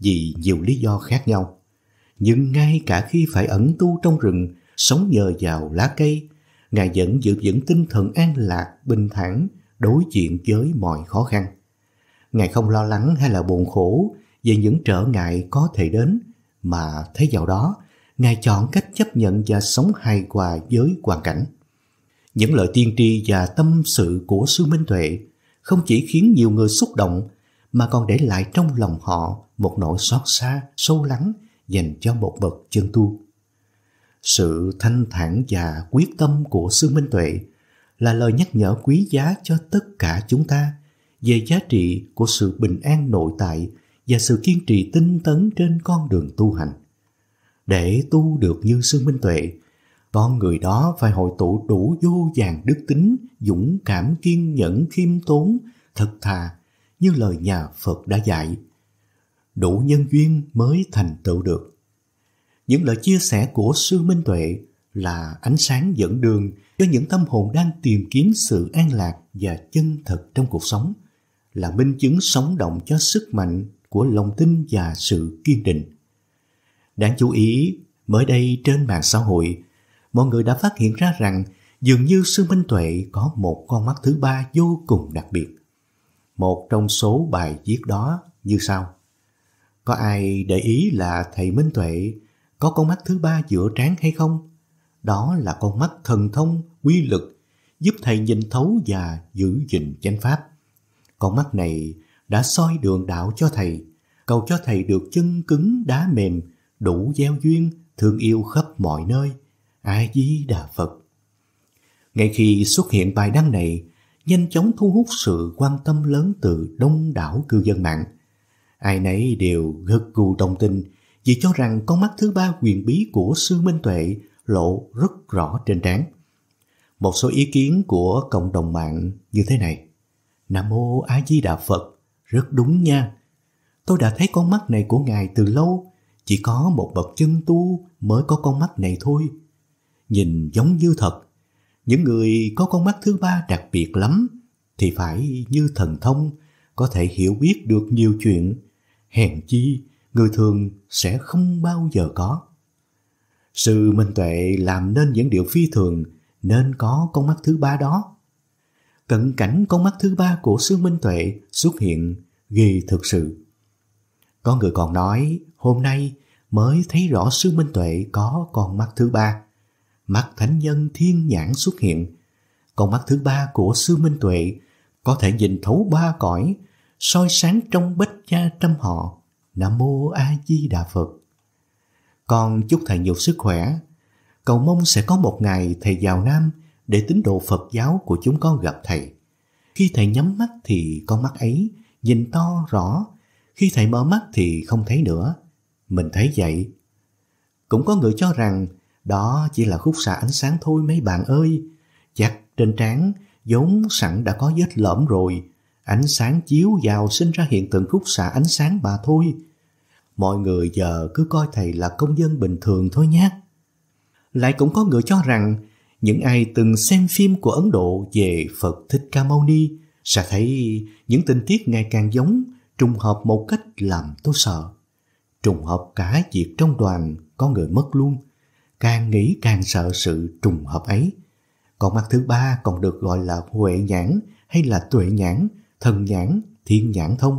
vì nhiều lý do khác nhau. Nhưng ngay cả khi phải ẩn tu trong rừng, sống nhờ vào lá cây, Ngài vẫn giữ vững tinh thần an lạc, bình thản đối diện với mọi khó khăn. Ngài không lo lắng hay là buồn khổ về những trở ngại có thể đến, mà thấy vào đó, Ngài chọn cách chấp nhận và sống hài hòa với hoàn cảnh. Những lời tiên tri và tâm sự của Sư Minh Tuệ không chỉ khiến nhiều người xúc động mà còn để lại trong lòng họ một nỗi xót xa, sâu lắng dành cho một bậc chân tu. Sự thanh thản và quyết tâm của Sư Minh Tuệ là lời nhắc nhở quý giá cho tất cả chúng ta về giá trị của sự bình an nội tại và sự kiên trì tinh tấn trên con đường tu hành. Để tu được như Sư Minh Tuệ, con người đó phải hội tụ đủ vô vàng đức tính, dũng cảm kiên nhẫn khiêm tốn, thật thà, như lời nhà Phật đã dạy. Đủ nhân duyên mới thành tựu được. Những lời chia sẻ của Sư Minh Tuệ là ánh sáng dẫn đường cho những tâm hồn đang tìm kiếm sự an lạc và chân thật trong cuộc sống, là minh chứng sống động cho sức mạnh của lòng tin và sự kiên định. Đáng chú ý, mới đây trên mạng xã hội, mọi người đã phát hiện ra rằng dường như Sư Minh Tuệ có một con mắt thứ ba vô cùng đặc biệt. Một trong số bài viết đó như sau. Có ai để ý là thầy Minh Tuệ có con mắt thứ ba giữa trán hay không? Đó là con mắt thần thông, quy lực, giúp thầy nhìn thấu và giữ gìn chánh pháp. Con mắt này đã soi đường đạo cho thầy, cầu cho thầy được chân cứng đá mềm, đủ gieo duyên, thương yêu khắp mọi nơi, A Di Đà Phật. Ngay khi xuất hiện bài đăng này, nhanh chóng thu hút sự quan tâm lớn từ đông đảo cư dân mạng. Ai nấy đều gật gù đồng tình vì cho rằng con mắt thứ ba quyền bí của sư Minh Tuệ lộ rất rõ trên trán. Một số ý kiến của cộng đồng mạng như thế này. Nam mô A Di Đà Phật, rất đúng nha. Tôi đã thấy con mắt này của ngài từ lâu, chỉ có một bậc chân tu mới có con mắt này thôi, nhìn giống như thật. Những người có con mắt thứ ba đặc biệt lắm thì phải như thần thông, có thể hiểu biết được nhiều chuyện, hèn chi người thường sẽ không bao giờ có. Sự minh tuệ làm nên những điều phi thường nên có con mắt thứ ba đó. Cận cảnh con mắt thứ ba của sư minh tuệ xuất hiện ghi thực sự. Có người còn nói hôm nay mới thấy rõ sư minh tuệ có con mắt thứ ba mắt thánh nhân thiên nhãn xuất hiện. Con mắt thứ ba của sư Minh Tuệ có thể nhìn thấu ba cõi, soi sáng trong bách gia trăm họ. Nam mô A Di Đà Phật. Con chúc thầy nhiều sức khỏe. Cầu mong sẽ có một ngày thầy vào Nam để tín đồ Phật giáo của chúng con gặp thầy. Khi thầy nhắm mắt thì con mắt ấy nhìn to rõ, khi thầy mở mắt thì không thấy nữa. Mình thấy vậy. Cũng có người cho rằng đó chỉ là khúc xạ ánh sáng thôi mấy bạn ơi. Chắc trên trán vốn sẵn đã có vết lõm rồi. Ánh sáng chiếu vào sinh ra hiện tượng khúc xạ ánh sáng bà thôi. Mọi người giờ cứ coi thầy là công dân bình thường thôi nhé. Lại cũng có người cho rằng những ai từng xem phim của Ấn Độ về Phật Thích Ca Mâu Ni sẽ thấy những tình tiết ngày càng giống trùng hợp một cách làm tôi sợ. Trùng hợp cả việc trong đoàn có người mất luôn, càng nghĩ càng sợ sự trùng hợp ấy. Con mắt thứ ba còn được gọi là huệ nhãn hay là tuệ nhãn, thần nhãn, thiên nhãn thông.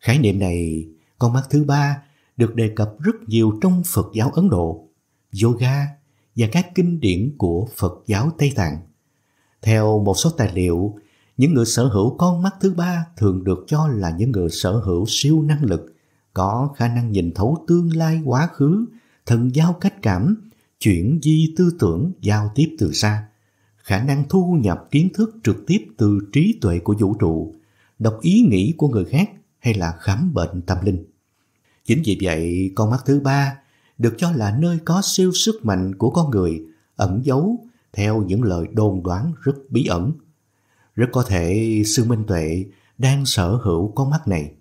Khái niệm này, con mắt thứ ba được đề cập rất nhiều trong Phật giáo Ấn Độ, yoga và các kinh điển của Phật giáo Tây Tạng. Theo một số tài liệu, những người sở hữu con mắt thứ ba thường được cho là những người sở hữu siêu năng lực, có khả năng nhìn thấu tương lai quá khứ thần giao cách cảm, chuyển di tư tưởng giao tiếp từ xa, khả năng thu nhập kiến thức trực tiếp từ trí tuệ của vũ trụ, đọc ý nghĩ của người khác hay là khám bệnh tâm linh. Chính vì vậy, con mắt thứ ba được cho là nơi có siêu sức mạnh của con người ẩn giấu theo những lời đồn đoán rất bí ẩn. Rất có thể sư Minh Tuệ đang sở hữu con mắt này.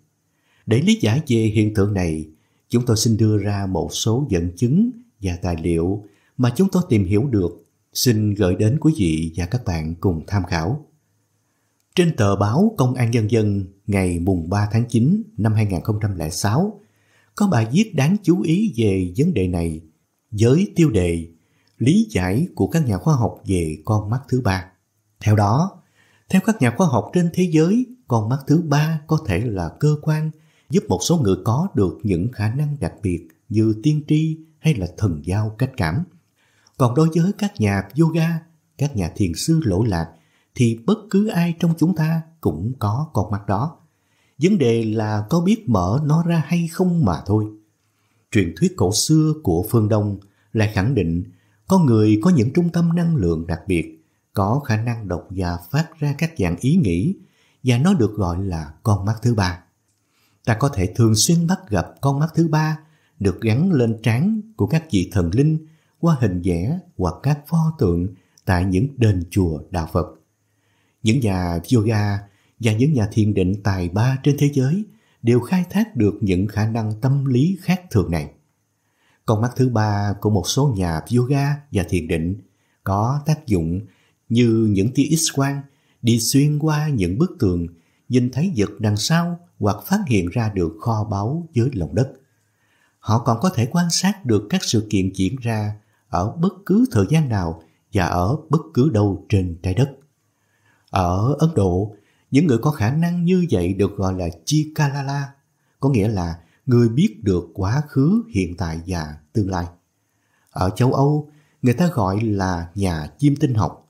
Để lý giải về hiện tượng này, chúng tôi xin đưa ra một số dẫn chứng và tài liệu mà chúng tôi tìm hiểu được xin gửi đến quý vị và các bạn cùng tham khảo. Trên tờ báo Công an Nhân dân ngày mùng 3 tháng 9 năm 2006 có bài viết đáng chú ý về vấn đề này với tiêu đề Lý giải của các nhà khoa học về con mắt thứ ba. Theo đó, theo các nhà khoa học trên thế giới, con mắt thứ ba có thể là cơ quan giúp một số người có được những khả năng đặc biệt như tiên tri hay là thần giao cách cảm. Còn đối với các nhà yoga, các nhà thiền sư lỗ lạc thì bất cứ ai trong chúng ta cũng có con mắt đó. Vấn đề là có biết mở nó ra hay không mà thôi. Truyền thuyết cổ xưa của phương Đông lại khẳng định có người có những trung tâm năng lượng đặc biệt, có khả năng đọc và phát ra các dạng ý nghĩ và nó được gọi là con mắt thứ ba ta có thể thường xuyên bắt gặp con mắt thứ ba được gắn lên trán của các vị thần linh qua hình vẽ hoặc các pho tượng tại những đền chùa đạo Phật. Những nhà yoga và những nhà thiền định tài ba trên thế giới đều khai thác được những khả năng tâm lý khác thường này. Con mắt thứ ba của một số nhà yoga và thiền định có tác dụng như những tia X quang đi xuyên qua những bức tường nhìn thấy vật đằng sau hoặc phát hiện ra được kho báu dưới lòng đất. Họ còn có thể quan sát được các sự kiện diễn ra ở bất cứ thời gian nào và ở bất cứ đâu trên trái đất. Ở Ấn Độ, những người có khả năng như vậy được gọi là Chikalala, có nghĩa là người biết được quá khứ, hiện tại và tương lai. Ở châu Âu, người ta gọi là nhà chiêm tinh học.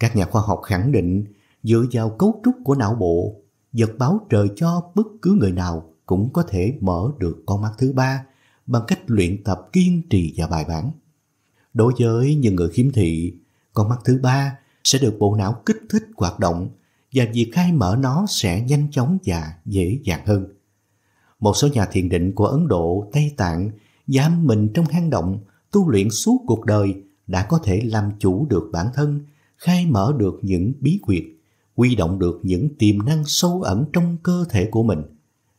Các nhà khoa học khẳng định dựa vào cấu trúc của não bộ, vật báo trời cho bất cứ người nào cũng có thể mở được con mắt thứ ba bằng cách luyện tập kiên trì và bài bản. Đối với những người khiếm thị, con mắt thứ ba sẽ được bộ não kích thích hoạt động và việc khai mở nó sẽ nhanh chóng và dễ dàng hơn. Một số nhà thiền định của Ấn Độ, Tây Tạng giam mình trong hang động, tu luyện suốt cuộc đời đã có thể làm chủ được bản thân, khai mở được những bí quyệt huy động được những tiềm năng sâu ẩn trong cơ thể của mình,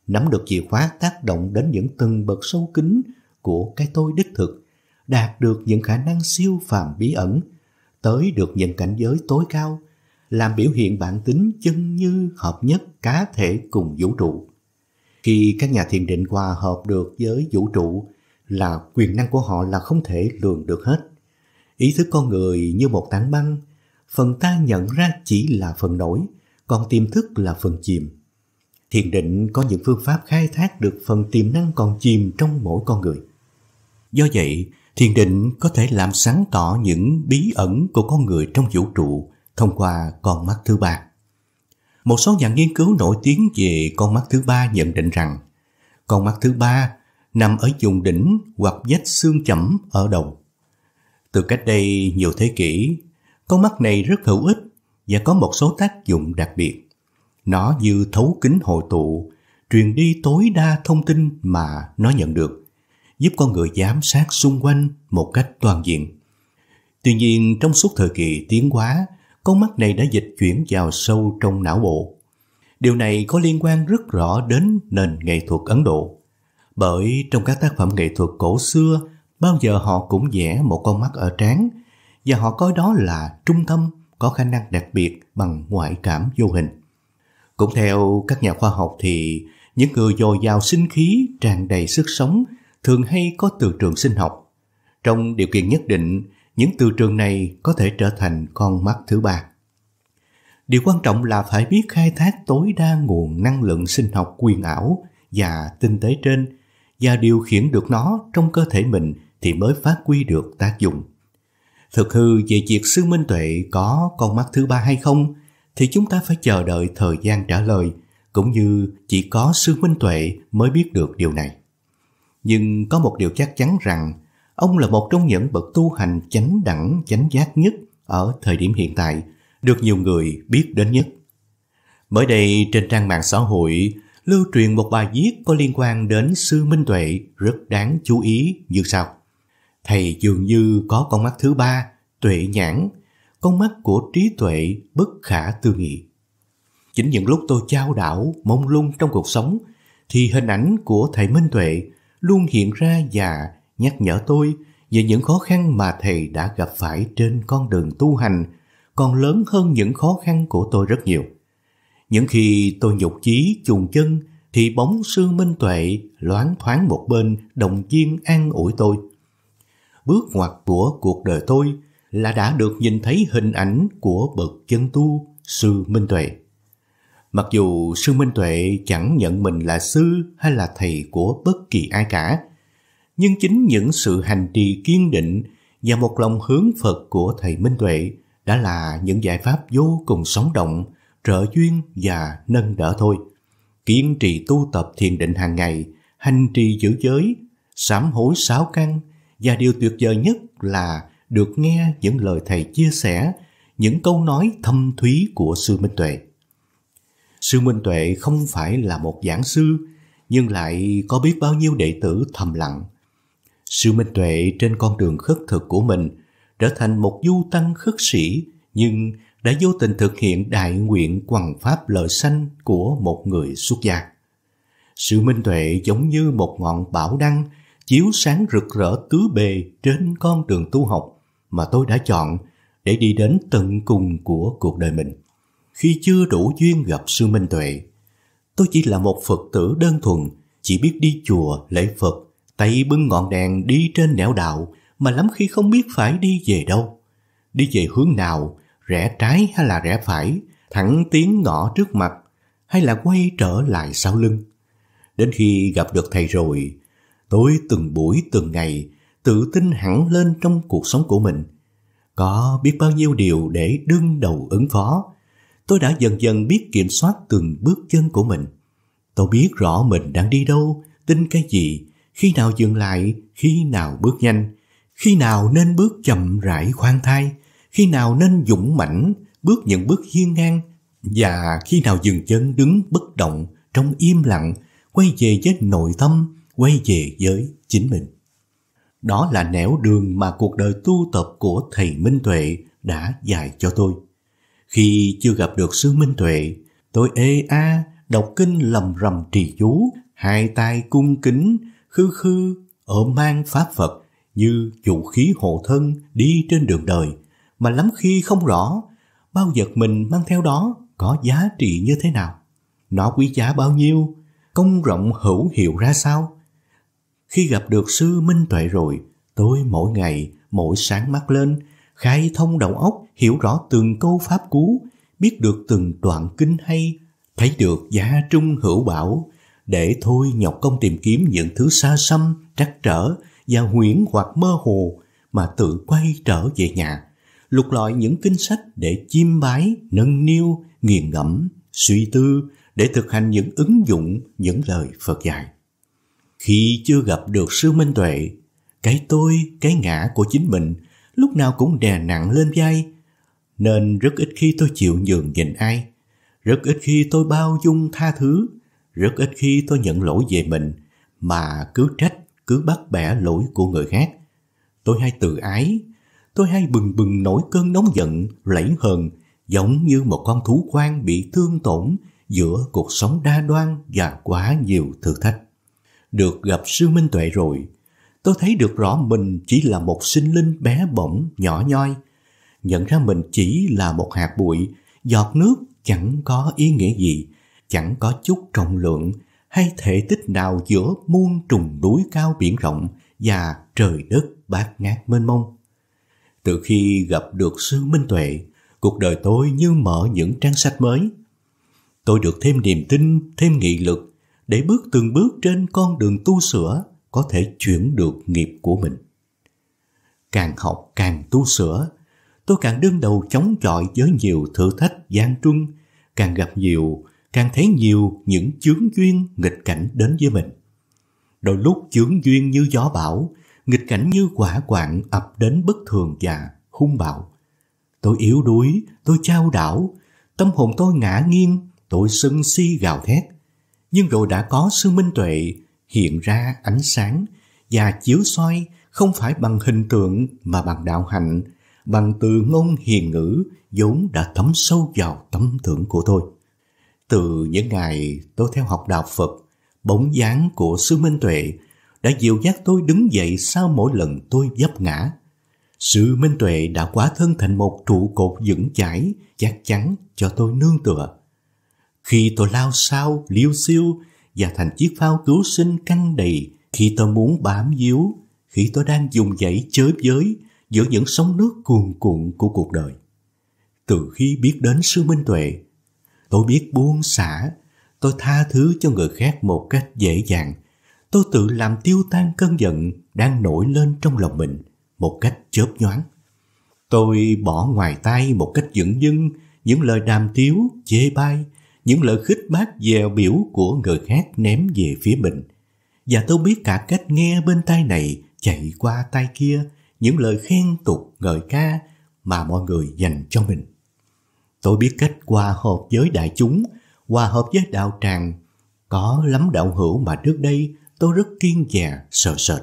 nắm được chìa khóa tác động đến những tầng bậc sâu kín của cái tôi đích thực, đạt được những khả năng siêu phàm bí ẩn, tới được những cảnh giới tối cao, làm biểu hiện bản tính chân như hợp nhất cá thể cùng vũ trụ. Khi các nhà thiền định hòa hợp được với vũ trụ là quyền năng của họ là không thể lường được hết. Ý thức con người như một tảng băng phần ta nhận ra chỉ là phần nổi, còn tiềm thức là phần chìm. Thiền định có những phương pháp khai thác được phần tiềm năng còn chìm trong mỗi con người. Do vậy, thiền định có thể làm sáng tỏ những bí ẩn của con người trong vũ trụ thông qua con mắt thứ ba. Một số nhà nghiên cứu nổi tiếng về con mắt thứ ba nhận định rằng con mắt thứ ba nằm ở vùng đỉnh hoặc vách xương chẩm ở đầu. Từ cách đây nhiều thế kỷ, con mắt này rất hữu ích và có một số tác dụng đặc biệt. Nó như thấu kính hội tụ, truyền đi tối đa thông tin mà nó nhận được, giúp con người giám sát xung quanh một cách toàn diện. Tuy nhiên, trong suốt thời kỳ tiến hóa, con mắt này đã dịch chuyển vào sâu trong não bộ. Điều này có liên quan rất rõ đến nền nghệ thuật Ấn Độ, bởi trong các tác phẩm nghệ thuật cổ xưa, bao giờ họ cũng vẽ một con mắt ở trán và họ coi đó là trung tâm có khả năng đặc biệt bằng ngoại cảm vô hình. Cũng theo các nhà khoa học thì những người dồi dào sinh khí tràn đầy sức sống thường hay có từ trường sinh học. Trong điều kiện nhất định, những từ trường này có thể trở thành con mắt thứ ba. Điều quan trọng là phải biết khai thác tối đa nguồn năng lượng sinh học quyền ảo và tinh tế trên và điều khiển được nó trong cơ thể mình thì mới phát huy được tác dụng. Thực hư về việc sư Minh Tuệ có con mắt thứ ba hay không thì chúng ta phải chờ đợi thời gian trả lời, cũng như chỉ có sư Minh Tuệ mới biết được điều này. Nhưng có một điều chắc chắn rằng ông là một trong những bậc tu hành chánh đẳng chánh giác nhất ở thời điểm hiện tại, được nhiều người biết đến nhất. Mới đây trên trang mạng xã hội lưu truyền một bài viết có liên quan đến sư Minh Tuệ rất đáng chú ý như sau. Thầy dường như có con mắt thứ ba, tuệ nhãn, con mắt của trí tuệ bất khả tư nghị. Chính những lúc tôi trao đảo, mông lung trong cuộc sống, thì hình ảnh của thầy Minh Tuệ luôn hiện ra và nhắc nhở tôi về những khó khăn mà thầy đã gặp phải trên con đường tu hành, còn lớn hơn những khó khăn của tôi rất nhiều. Những khi tôi nhục chí chùn chân thì bóng sư Minh Tuệ loáng thoáng một bên động viên an ủi tôi – bước ngoặt của cuộc đời tôi là đã được nhìn thấy hình ảnh của bậc chân tu Sư Minh Tuệ. Mặc dù Sư Minh Tuệ chẳng nhận mình là sư hay là thầy của bất kỳ ai cả, nhưng chính những sự hành trì kiên định và một lòng hướng Phật của thầy Minh Tuệ đã là những giải pháp vô cùng sống động, trợ duyên và nâng đỡ thôi. Kiên trì tu tập thiền định hàng ngày, hành trì giữ giới, sám hối sáu căn và điều tuyệt vời nhất là được nghe những lời thầy chia sẻ, những câu nói thâm thúy của Sư Minh Tuệ. Sư Minh Tuệ không phải là một giảng sư, nhưng lại có biết bao nhiêu đệ tử thầm lặng. Sư Minh Tuệ trên con đường khất thực của mình trở thành một du tăng khất sĩ, nhưng đã vô tình thực hiện đại nguyện quằn pháp lợi sanh của một người xuất gia. Sư minh tuệ giống như một ngọn bảo đăng chiếu sáng rực rỡ tứ bề trên con đường tu học mà tôi đã chọn để đi đến tận cùng của cuộc đời mình. Khi chưa đủ duyên gặp sư Minh Tuệ, tôi chỉ là một Phật tử đơn thuần, chỉ biết đi chùa, lễ Phật, tay bưng ngọn đèn đi trên nẻo đạo mà lắm khi không biết phải đi về đâu. Đi về hướng nào, rẽ trái hay là rẽ phải, thẳng tiến ngõ trước mặt hay là quay trở lại sau lưng. Đến khi gặp được thầy rồi, tôi từng buổi từng ngày, tự tin hẳn lên trong cuộc sống của mình. Có biết bao nhiêu điều để đương đầu ứng phó. Tôi đã dần dần biết kiểm soát từng bước chân của mình. Tôi biết rõ mình đang đi đâu, tin cái gì, khi nào dừng lại, khi nào bước nhanh, khi nào nên bước chậm rãi khoan thai, khi nào nên dũng mãnh, bước những bước hiên ngang và khi nào dừng chân đứng bất động trong im lặng quay về với nội tâm quay về với chính mình. Đó là nẻo đường mà cuộc đời tu tập của Thầy Minh Tuệ đã dạy cho tôi. Khi chưa gặp được sư Minh Tuệ, tôi ê a đọc kinh lầm rầm trì chú, hai tay cung kính, khư khư, ở mang Pháp Phật như vũ khí hộ thân đi trên đường đời, mà lắm khi không rõ bao vật mình mang theo đó có giá trị như thế nào, nó quý giá bao nhiêu, công rộng hữu hiệu ra sao. Khi gặp được sư Minh Tuệ rồi, tôi mỗi ngày, mỗi sáng mắt lên, khai thông đầu óc, hiểu rõ từng câu pháp cú, biết được từng đoạn kinh hay, thấy được giá trung hữu bảo, để thôi nhọc công tìm kiếm những thứ xa xăm, trắc trở và huyễn hoặc mơ hồ mà tự quay trở về nhà, lục lọi những kinh sách để chiêm bái, nâng niu, nghiền ngẫm, suy tư để thực hành những ứng dụng những lời Phật dạy. Khi chưa gặp được sư minh tuệ, cái tôi, cái ngã của chính mình lúc nào cũng đè nặng lên vai, nên rất ít khi tôi chịu nhường nhìn ai, rất ít khi tôi bao dung tha thứ, rất ít khi tôi nhận lỗi về mình mà cứ trách, cứ bắt bẻ lỗi của người khác. Tôi hay tự ái, tôi hay bừng bừng nổi cơn nóng giận, lẫy hờn, giống như một con thú quan bị thương tổn giữa cuộc sống đa đoan và quá nhiều thử thách được gặp sư Minh Tuệ rồi, tôi thấy được rõ mình chỉ là một sinh linh bé bỏng, nhỏ nhoi. Nhận ra mình chỉ là một hạt bụi, giọt nước chẳng có ý nghĩa gì, chẳng có chút trọng lượng hay thể tích nào giữa muôn trùng núi cao biển rộng và trời đất bát ngát mênh mông. Từ khi gặp được sư Minh Tuệ, cuộc đời tôi như mở những trang sách mới. Tôi được thêm niềm tin, thêm nghị lực để bước từng bước trên con đường tu sửa có thể chuyển được nghiệp của mình. Càng học càng tu sửa, tôi càng đương đầu chống chọi với nhiều thử thách gian truân, càng gặp nhiều, càng thấy nhiều những chướng duyên nghịch cảnh đến với mình. Đôi lúc chướng duyên như gió bão, nghịch cảnh như quả quạng ập đến bất thường và hung bạo. Tôi yếu đuối, tôi trao đảo, tâm hồn tôi ngã nghiêng, tôi sân si gào thét, nhưng rồi đã có sư minh tuệ hiện ra ánh sáng và chiếu soi không phải bằng hình tượng mà bằng đạo hạnh, bằng từ ngôn hiền ngữ vốn đã thấm sâu vào tâm tưởng của tôi. Từ những ngày tôi theo học đạo Phật, bóng dáng của sư Minh Tuệ đã dịu dắt tôi đứng dậy sau mỗi lần tôi vấp ngã. Sư Minh Tuệ đã quá thân thành một trụ cột vững chãi, chắc chắn cho tôi nương tựa. Khi tôi lao sao, liêu xiêu và thành chiếc phao cứu sinh căng đầy, khi tôi muốn bám víu, khi tôi đang dùng dãy chới giới giữa những sóng nước cuồn cuộn của cuộc đời. Từ khi biết đến sư Minh Tuệ, tôi biết buông xả, tôi tha thứ cho người khác một cách dễ dàng. Tôi tự làm tiêu tan cơn giận đang nổi lên trong lòng mình một cách chớp nhoáng. Tôi bỏ ngoài tay một cách dững dưng những lời đàm tiếu, chê bai, những lời khích bác dèo biểu của người khác ném về phía mình. Và tôi biết cả cách nghe bên tay này chạy qua tay kia những lời khen tục ngợi ca mà mọi người dành cho mình. Tôi biết cách hòa hợp với đại chúng, hòa hợp với đạo tràng. Có lắm đạo hữu mà trước đây tôi rất kiên dè, sợ sệt.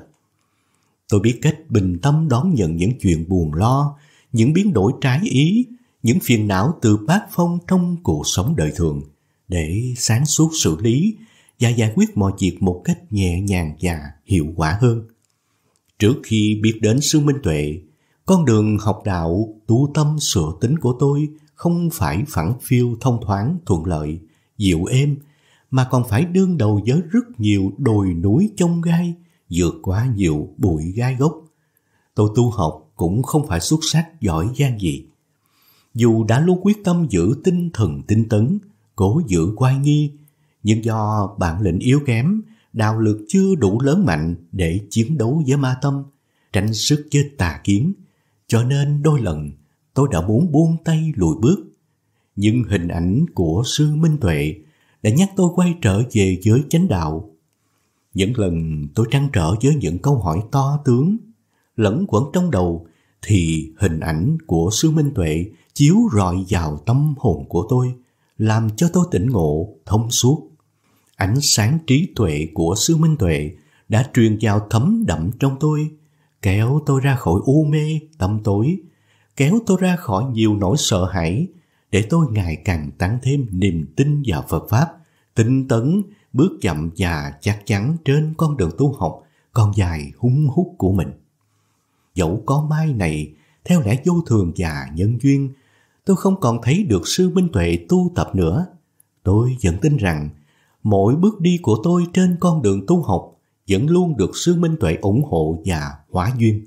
Tôi biết cách bình tâm đón nhận những chuyện buồn lo, những biến đổi trái ý, những phiền não từ bát phong trong cuộc sống đời thường để sáng suốt xử lý và giải quyết mọi việc một cách nhẹ nhàng và hiệu quả hơn. Trước khi biết đến sư Minh Tuệ, con đường học đạo tu tâm sửa tính của tôi không phải phẳng phiêu thông thoáng thuận lợi, dịu êm, mà còn phải đương đầu với rất nhiều đồi núi chông gai, vượt qua nhiều bụi gai gốc. Tôi tu học cũng không phải xuất sắc giỏi giang gì. Dù đã luôn quyết tâm giữ tinh thần tinh tấn, cố giữ quay nghi, nhưng do bản lĩnh yếu kém, đạo lực chưa đủ lớn mạnh để chiến đấu với ma tâm, tranh sức với tà kiến, cho nên đôi lần tôi đã muốn buông tay lùi bước. Nhưng hình ảnh của sư Minh Tuệ đã nhắc tôi quay trở về với chánh đạo. Những lần tôi trăn trở với những câu hỏi to tướng, lẫn quẩn trong đầu thì hình ảnh của sư Minh Tuệ chiếu rọi vào tâm hồn của tôi làm cho tôi tỉnh ngộ, thông suốt. Ánh sáng trí tuệ của sư Minh Tuệ đã truyền vào thấm đậm trong tôi, kéo tôi ra khỏi u mê, tâm tối, kéo tôi ra khỏi nhiều nỗi sợ hãi, để tôi ngày càng tăng thêm niềm tin vào Phật Pháp, tinh tấn, bước chậm và chắc chắn trên con đường tu học còn dài hung hút của mình. Dẫu có mai này, theo lẽ vô thường và nhân duyên, tôi không còn thấy được sư Minh Tuệ tu tập nữa. Tôi vẫn tin rằng mỗi bước đi của tôi trên con đường tu học vẫn luôn được sư Minh Tuệ ủng hộ và hóa duyên.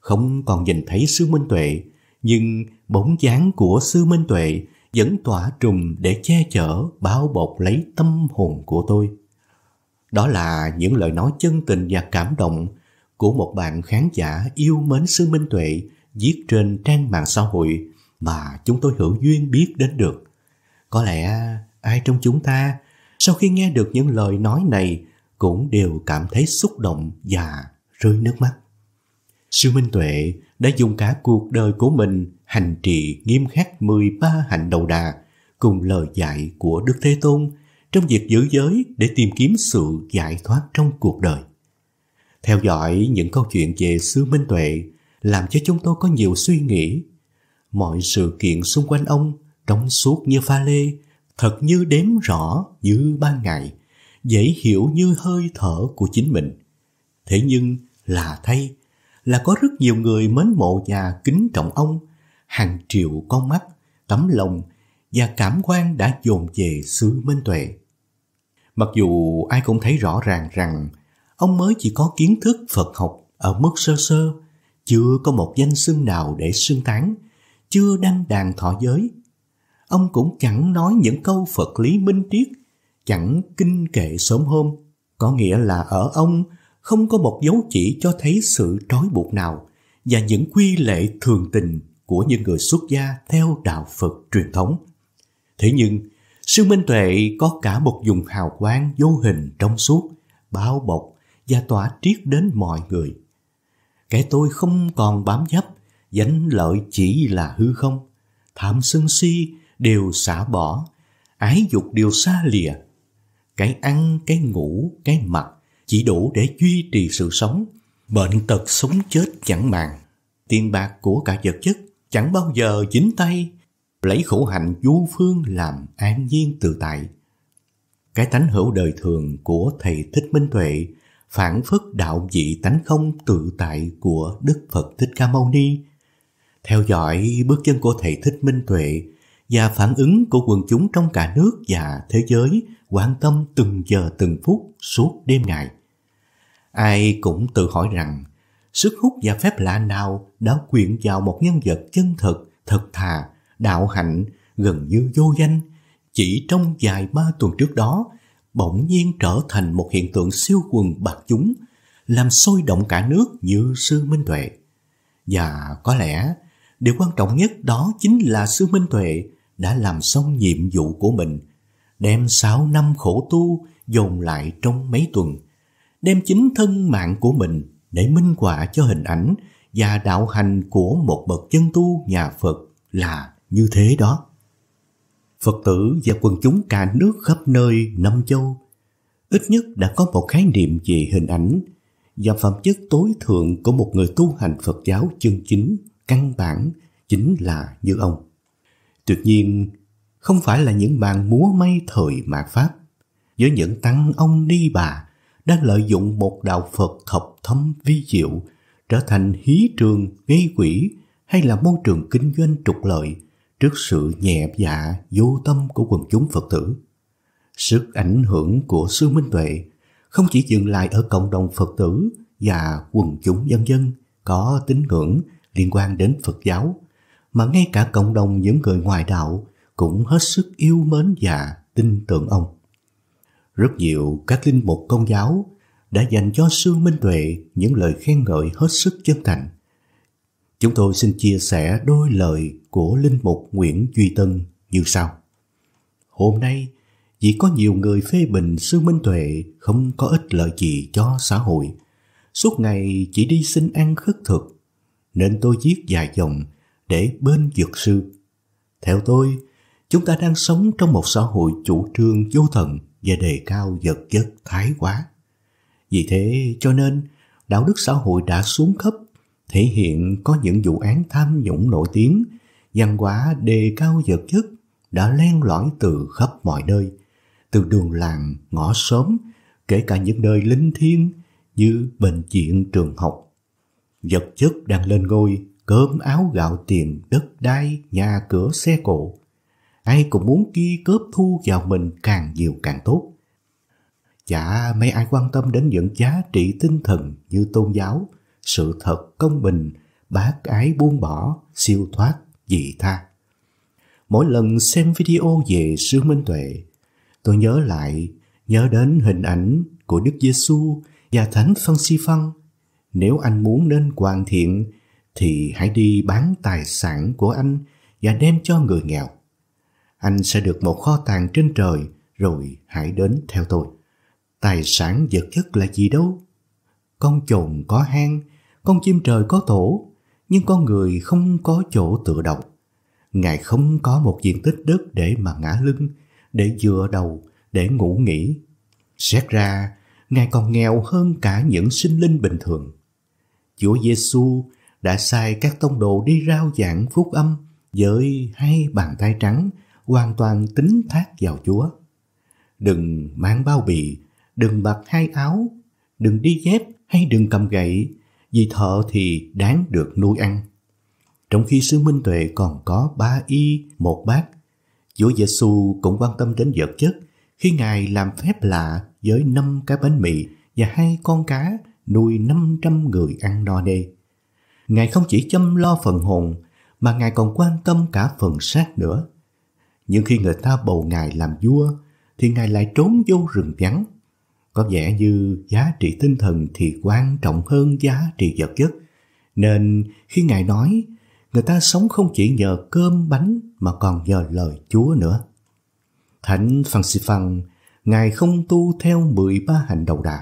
Không còn nhìn thấy sư Minh Tuệ, nhưng bóng dáng của sư Minh Tuệ vẫn tỏa trùng để che chở, bao bọc lấy tâm hồn của tôi. Đó là những lời nói chân tình và cảm động của một bạn khán giả yêu mến sư Minh Tuệ viết trên trang mạng xã hội mà chúng tôi hữu duyên biết đến được. Có lẽ ai trong chúng ta sau khi nghe được những lời nói này cũng đều cảm thấy xúc động và rơi nước mắt. Sư Minh Tuệ đã dùng cả cuộc đời của mình hành trì nghiêm khắc 13 hạnh đầu đà cùng lời dạy của Đức Thế Tôn trong việc giữ giới để tìm kiếm sự giải thoát trong cuộc đời. Theo dõi những câu chuyện về Sư Minh Tuệ làm cho chúng tôi có nhiều suy nghĩ Mọi sự kiện xung quanh ông trong suốt như pha lê, thật như đếm rõ như ban ngày, dễ hiểu như hơi thở của chính mình. Thế nhưng là thay là có rất nhiều người mến mộ và kính trọng ông, hàng triệu con mắt, tấm lòng và cảm quan đã dồn về xứ Minh Tuệ. Mặc dù ai cũng thấy rõ ràng rằng ông mới chỉ có kiến thức Phật học ở mức sơ sơ, chưa có một danh xưng nào để xưng tán – chưa đăng đàn thọ giới. Ông cũng chẳng nói những câu Phật lý minh triết, chẳng kinh kệ sớm hôm. Có nghĩa là ở ông không có một dấu chỉ cho thấy sự trói buộc nào và những quy lệ thường tình của những người xuất gia theo đạo Phật truyền thống. Thế nhưng, sư Minh Tuệ có cả một dùng hào quang vô hình trong suốt, bao bọc và tỏa triết đến mọi người. Kẻ tôi không còn bám giáp dánh lợi chỉ là hư không tham sân si đều xả bỏ ái dục đều xa lìa cái ăn cái ngủ cái mặc chỉ đủ để duy trì sự sống bệnh tật sống chết chẳng màng tiền bạc của cả vật chất chẳng bao giờ dính tay lấy khổ hạnh du phương làm an nhiên tự tại cái tánh hữu đời thường của thầy thích minh tuệ phản phất đạo vị tánh không tự tại của đức phật thích ca mâu ni theo dõi bước chân của thầy Thích Minh Tuệ và phản ứng của quần chúng trong cả nước và thế giới quan tâm từng giờ từng phút suốt đêm ngày. Ai cũng tự hỏi rằng sức hút và phép lạ nào đã quyện vào một nhân vật chân thực, thật thà, đạo hạnh, gần như vô danh, chỉ trong vài ba tuần trước đó, bỗng nhiên trở thành một hiện tượng siêu quần bạc chúng, làm sôi động cả nước như sư Minh Tuệ. Và có lẽ Điều quan trọng nhất đó chính là sư Minh Tuệ đã làm xong nhiệm vụ của mình, đem sáu năm khổ tu dồn lại trong mấy tuần, đem chính thân mạng của mình để minh họa cho hình ảnh và đạo hành của một bậc chân tu nhà Phật là như thế đó. Phật tử và quần chúng cả nước khắp nơi năm châu ít nhất đã có một khái niệm về hình ảnh và phẩm chất tối thượng của một người tu hành Phật giáo chân chính căn bản chính là như ông. Tuyệt nhiên, không phải là những bàn múa may thời mạt Pháp, với những tăng ông ni bà đang lợi dụng một đạo Phật học thâm vi diệu trở thành hí trường gây quỷ hay là môi trường kinh doanh trục lợi trước sự nhẹ dạ vô tâm của quần chúng Phật tử. Sức ảnh hưởng của sư Minh Tuệ không chỉ dừng lại ở cộng đồng Phật tử và quần chúng dân dân có tín ngưỡng liên quan đến Phật giáo, mà ngay cả cộng đồng những người ngoại đạo cũng hết sức yêu mến và tin tưởng ông. Rất nhiều các linh mục công giáo đã dành cho Sư Minh Tuệ những lời khen ngợi hết sức chân thành. Chúng tôi xin chia sẻ đôi lời của Linh Mục Nguyễn Duy Tân như sau. Hôm nay, vì có nhiều người phê bình Sư Minh Tuệ không có ích lợi gì cho xã hội, suốt ngày chỉ đi xin ăn khất thực, nên tôi viết vài dòng để bên dược sư. Theo tôi, chúng ta đang sống trong một xã hội chủ trương vô thần và đề cao vật chất thái quá. Vì thế cho nên đạo đức xã hội đã xuống cấp, thể hiện có những vụ án tham nhũng nổi tiếng, văn hóa đề cao vật chất đã len lỏi từ khắp mọi nơi, từ đường làng, ngõ xóm, kể cả những nơi linh thiêng như bệnh viện trường học Vật chất đang lên ngôi, cơm áo gạo tiền, đất đai, nhà cửa xe cộ. Ai cũng muốn kia cướp thu vào mình càng nhiều càng tốt. Chả mấy ai quan tâm đến những giá trị tinh thần như tôn giáo, sự thật công bình, bác ái buông bỏ, siêu thoát, dị tha. Mỗi lần xem video về sư Minh Tuệ, tôi nhớ lại, nhớ đến hình ảnh của Đức Giêsu và Thánh Phan Si Phan nếu anh muốn nên hoàn thiện thì hãy đi bán tài sản của anh và đem cho người nghèo. Anh sẽ được một kho tàng trên trời rồi hãy đến theo tôi. Tài sản vật chất là gì đâu? Con chồn có hang, con chim trời có tổ, nhưng con người không có chỗ tựa đầu. Ngài không có một diện tích đất để mà ngã lưng, để dựa đầu, để ngủ nghỉ. Xét ra, Ngài còn nghèo hơn cả những sinh linh bình thường. Chúa Giêsu đã sai các tông đồ đi rao giảng phúc âm với hai bàn tay trắng hoàn toàn tính thác vào Chúa. Đừng mang bao bì, đừng mặc hai áo, đừng đi dép hay đừng cầm gậy, vì thợ thì đáng được nuôi ăn. Trong khi sứ minh tuệ còn có ba y, một bát, Chúa Giêsu cũng quan tâm đến vật chất khi Ngài làm phép lạ với năm cái bánh mì và hai con cá nuôi 500 người ăn no nê. Ngài không chỉ chăm lo phần hồn mà Ngài còn quan tâm cả phần xác nữa. Nhưng khi người ta bầu Ngài làm vua thì Ngài lại trốn vô rừng vắng. Có vẻ như giá trị tinh thần thì quan trọng hơn giá trị vật chất. Nên khi Ngài nói, người ta sống không chỉ nhờ cơm bánh mà còn nhờ lời Chúa nữa. Thánh Phan Xì Phan, Ngài không tu theo 13 hành đầu đà,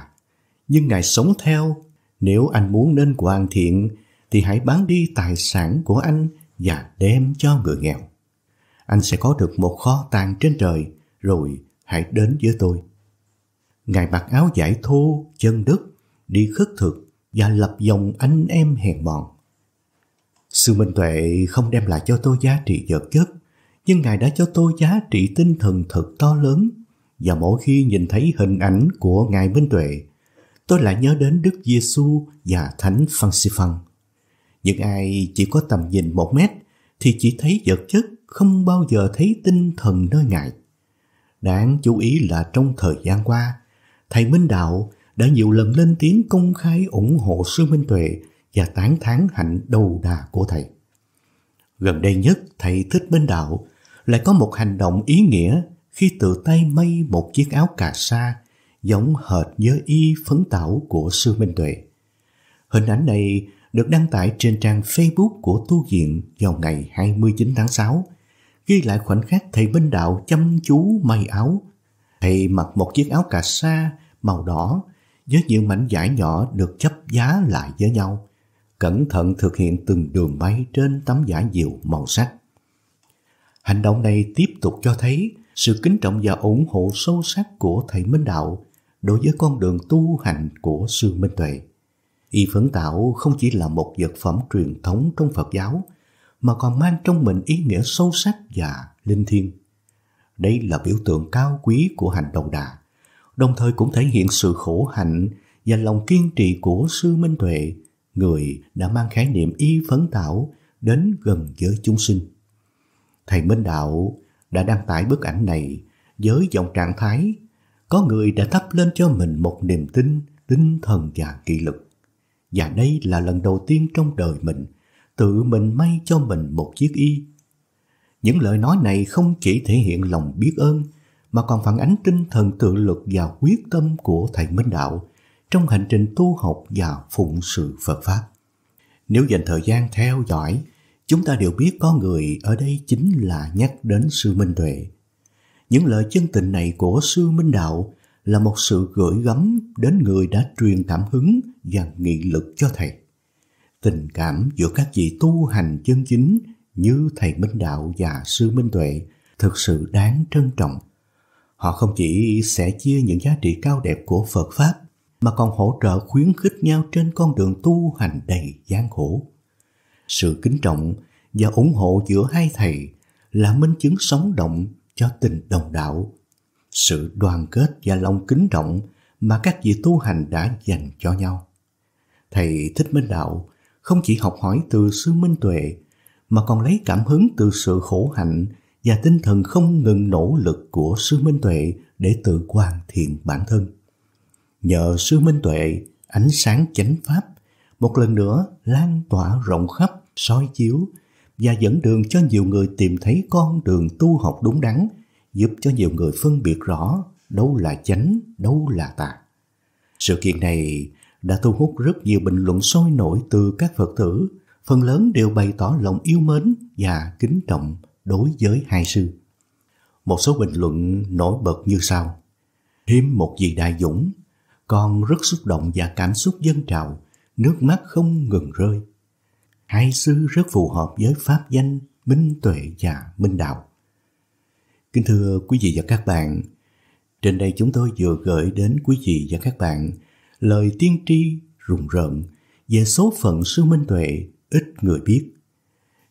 nhưng ngài sống theo. Nếu anh muốn nên hoàn thiện, thì hãy bán đi tài sản của anh và đem cho người nghèo. Anh sẽ có được một kho tàng trên trời, rồi hãy đến với tôi. Ngài mặc áo giải thô, chân đức đi khất thực và lập dòng anh em hèn mọn. Sư Minh Tuệ không đem lại cho tôi giá trị vật chất, nhưng Ngài đã cho tôi giá trị tinh thần thật to lớn. Và mỗi khi nhìn thấy hình ảnh của Ngài Minh Tuệ, tôi lại nhớ đến Đức Giêsu và Thánh Phan-xi-phan. Những ai chỉ có tầm nhìn một mét thì chỉ thấy vật chất, không bao giờ thấy tinh thần nơi ngài. Đáng chú ý là trong thời gian qua, thầy Minh Đạo đã nhiều lần lên tiếng công khai ủng hộ sư Minh Tuệ và tán thán hạnh đầu đà của thầy. Gần đây nhất, thầy Thích Minh Đạo lại có một hành động ý nghĩa khi tự tay may một chiếc áo cà sa giống hệt với y phấn tảo của Sư Minh Tuệ. Hình ảnh này được đăng tải trên trang Facebook của Tu viện vào ngày 29 tháng 6, ghi lại khoảnh khắc thầy Minh Đạo chăm chú may áo. Thầy mặc một chiếc áo cà sa màu đỏ với những mảnh vải nhỏ được chấp giá lại với nhau, cẩn thận thực hiện từng đường may trên tấm vải diều màu sắc. Hành động này tiếp tục cho thấy sự kính trọng và ủng hộ sâu sắc của thầy Minh Đạo đối với con đường tu hành của sư Minh Tuệ. Y Phấn Tạo không chỉ là một vật phẩm truyền thống trong Phật giáo, mà còn mang trong mình ý nghĩa sâu sắc và linh thiêng. Đây là biểu tượng cao quý của hành đầu đà, đồng thời cũng thể hiện sự khổ hạnh và lòng kiên trì của sư Minh Tuệ, người đã mang khái niệm y phấn tạo đến gần với chúng sinh. Thầy Minh Đạo đã đăng tải bức ảnh này với dòng trạng thái có người đã thắp lên cho mình một niềm tin, tinh thần và kỷ lực Và đây là lần đầu tiên trong đời mình tự mình may cho mình một chiếc y. Những lời nói này không chỉ thể hiện lòng biết ơn mà còn phản ánh tinh thần tự lực và quyết tâm của thầy Minh Đạo trong hành trình tu học và phụng sự Phật Pháp. Nếu dành thời gian theo dõi, chúng ta đều biết có người ở đây chính là nhắc đến sư Minh Tuệ, những lời chân tình này của sư Minh Đạo là một sự gửi gắm đến người đã truyền cảm hứng và nghị lực cho thầy. Tình cảm giữa các vị tu hành chân chính như thầy Minh Đạo và sư Minh Tuệ thực sự đáng trân trọng. Họ không chỉ sẽ chia những giá trị cao đẹp của Phật Pháp mà còn hỗ trợ khuyến khích nhau trên con đường tu hành đầy gian khổ. Sự kính trọng và ủng hộ giữa hai thầy là minh chứng sống động cho tình đồng đạo, sự đoàn kết và lòng kính trọng mà các vị tu hành đã dành cho nhau. Thầy Thích Minh Đạo không chỉ học hỏi từ sư Minh Tuệ mà còn lấy cảm hứng từ sự khổ hạnh và tinh thần không ngừng nỗ lực của sư Minh Tuệ để tự hoàn thiện bản thân. Nhờ sư Minh Tuệ, ánh sáng chánh pháp một lần nữa lan tỏa rộng khắp soi chiếu và dẫn đường cho nhiều người tìm thấy con đường tu học đúng đắn, giúp cho nhiều người phân biệt rõ đâu là chánh, đâu là tà. Sự kiện này đã thu hút rất nhiều bình luận sôi nổi từ các Phật tử, phần lớn đều bày tỏ lòng yêu mến và kính trọng đối với hai sư. Một số bình luận nổi bật như sau. Hiếm một vị đại dũng, con rất xúc động và cảm xúc dân trào, nước mắt không ngừng rơi hai sư rất phù hợp với pháp danh minh tuệ và minh đạo. Kính thưa quý vị và các bạn, trên đây chúng tôi vừa gửi đến quý vị và các bạn lời tiên tri rùng rợn về số phận sư minh tuệ ít người biết.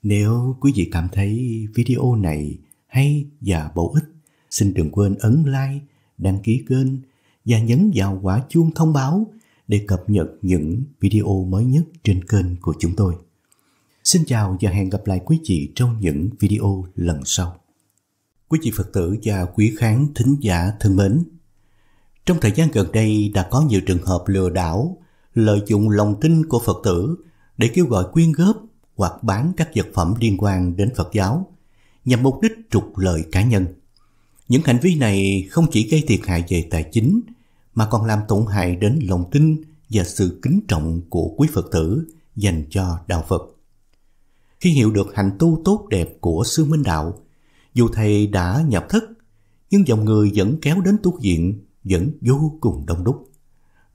Nếu quý vị cảm thấy video này hay và bổ ích, xin đừng quên ấn like, đăng ký kênh và nhấn vào quả chuông thông báo để cập nhật những video mới nhất trên kênh của chúng tôi. Xin chào và hẹn gặp lại quý vị trong những video lần sau. Quý vị Phật tử và quý khán thính giả thân mến, trong thời gian gần đây đã có nhiều trường hợp lừa đảo, lợi dụng lòng tin của Phật tử để kêu gọi quyên góp hoặc bán các vật phẩm liên quan đến Phật giáo nhằm mục đích trục lợi cá nhân. Những hành vi này không chỉ gây thiệt hại về tài chính mà còn làm tổn hại đến lòng tin và sự kính trọng của quý Phật tử dành cho đạo Phật khi hiểu được hành tu tốt đẹp của sư Minh Đạo. Dù thầy đã nhập thất, nhưng dòng người vẫn kéo đến tu viện, vẫn vô cùng đông đúc.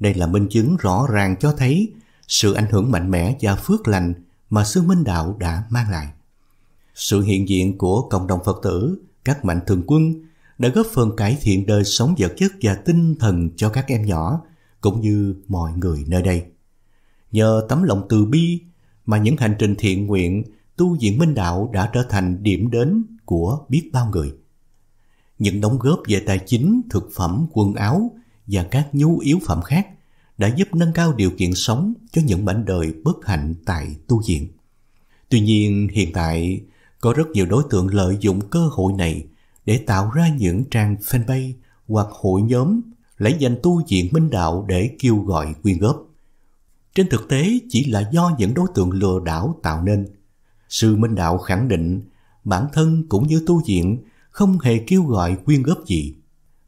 Đây là minh chứng rõ ràng cho thấy sự ảnh hưởng mạnh mẽ và phước lành mà sư Minh Đạo đã mang lại. Sự hiện diện của cộng đồng Phật tử, các mạnh thường quân đã góp phần cải thiện đời sống vật chất và tinh thần cho các em nhỏ, cũng như mọi người nơi đây. Nhờ tấm lòng từ bi mà những hành trình thiện nguyện tu viện Minh Đạo đã trở thành điểm đến của biết bao người. Những đóng góp về tài chính, thực phẩm, quần áo và các nhu yếu phẩm khác đã giúp nâng cao điều kiện sống cho những mảnh đời bất hạnh tại tu viện. Tuy nhiên hiện tại có rất nhiều đối tượng lợi dụng cơ hội này để tạo ra những trang fanpage hoặc hội nhóm lấy danh tu viện Minh Đạo để kêu gọi quyên góp. Trên thực tế chỉ là do những đối tượng lừa đảo tạo nên – Sư Minh Đạo khẳng định bản thân cũng như tu viện không hề kêu gọi quyên góp gì.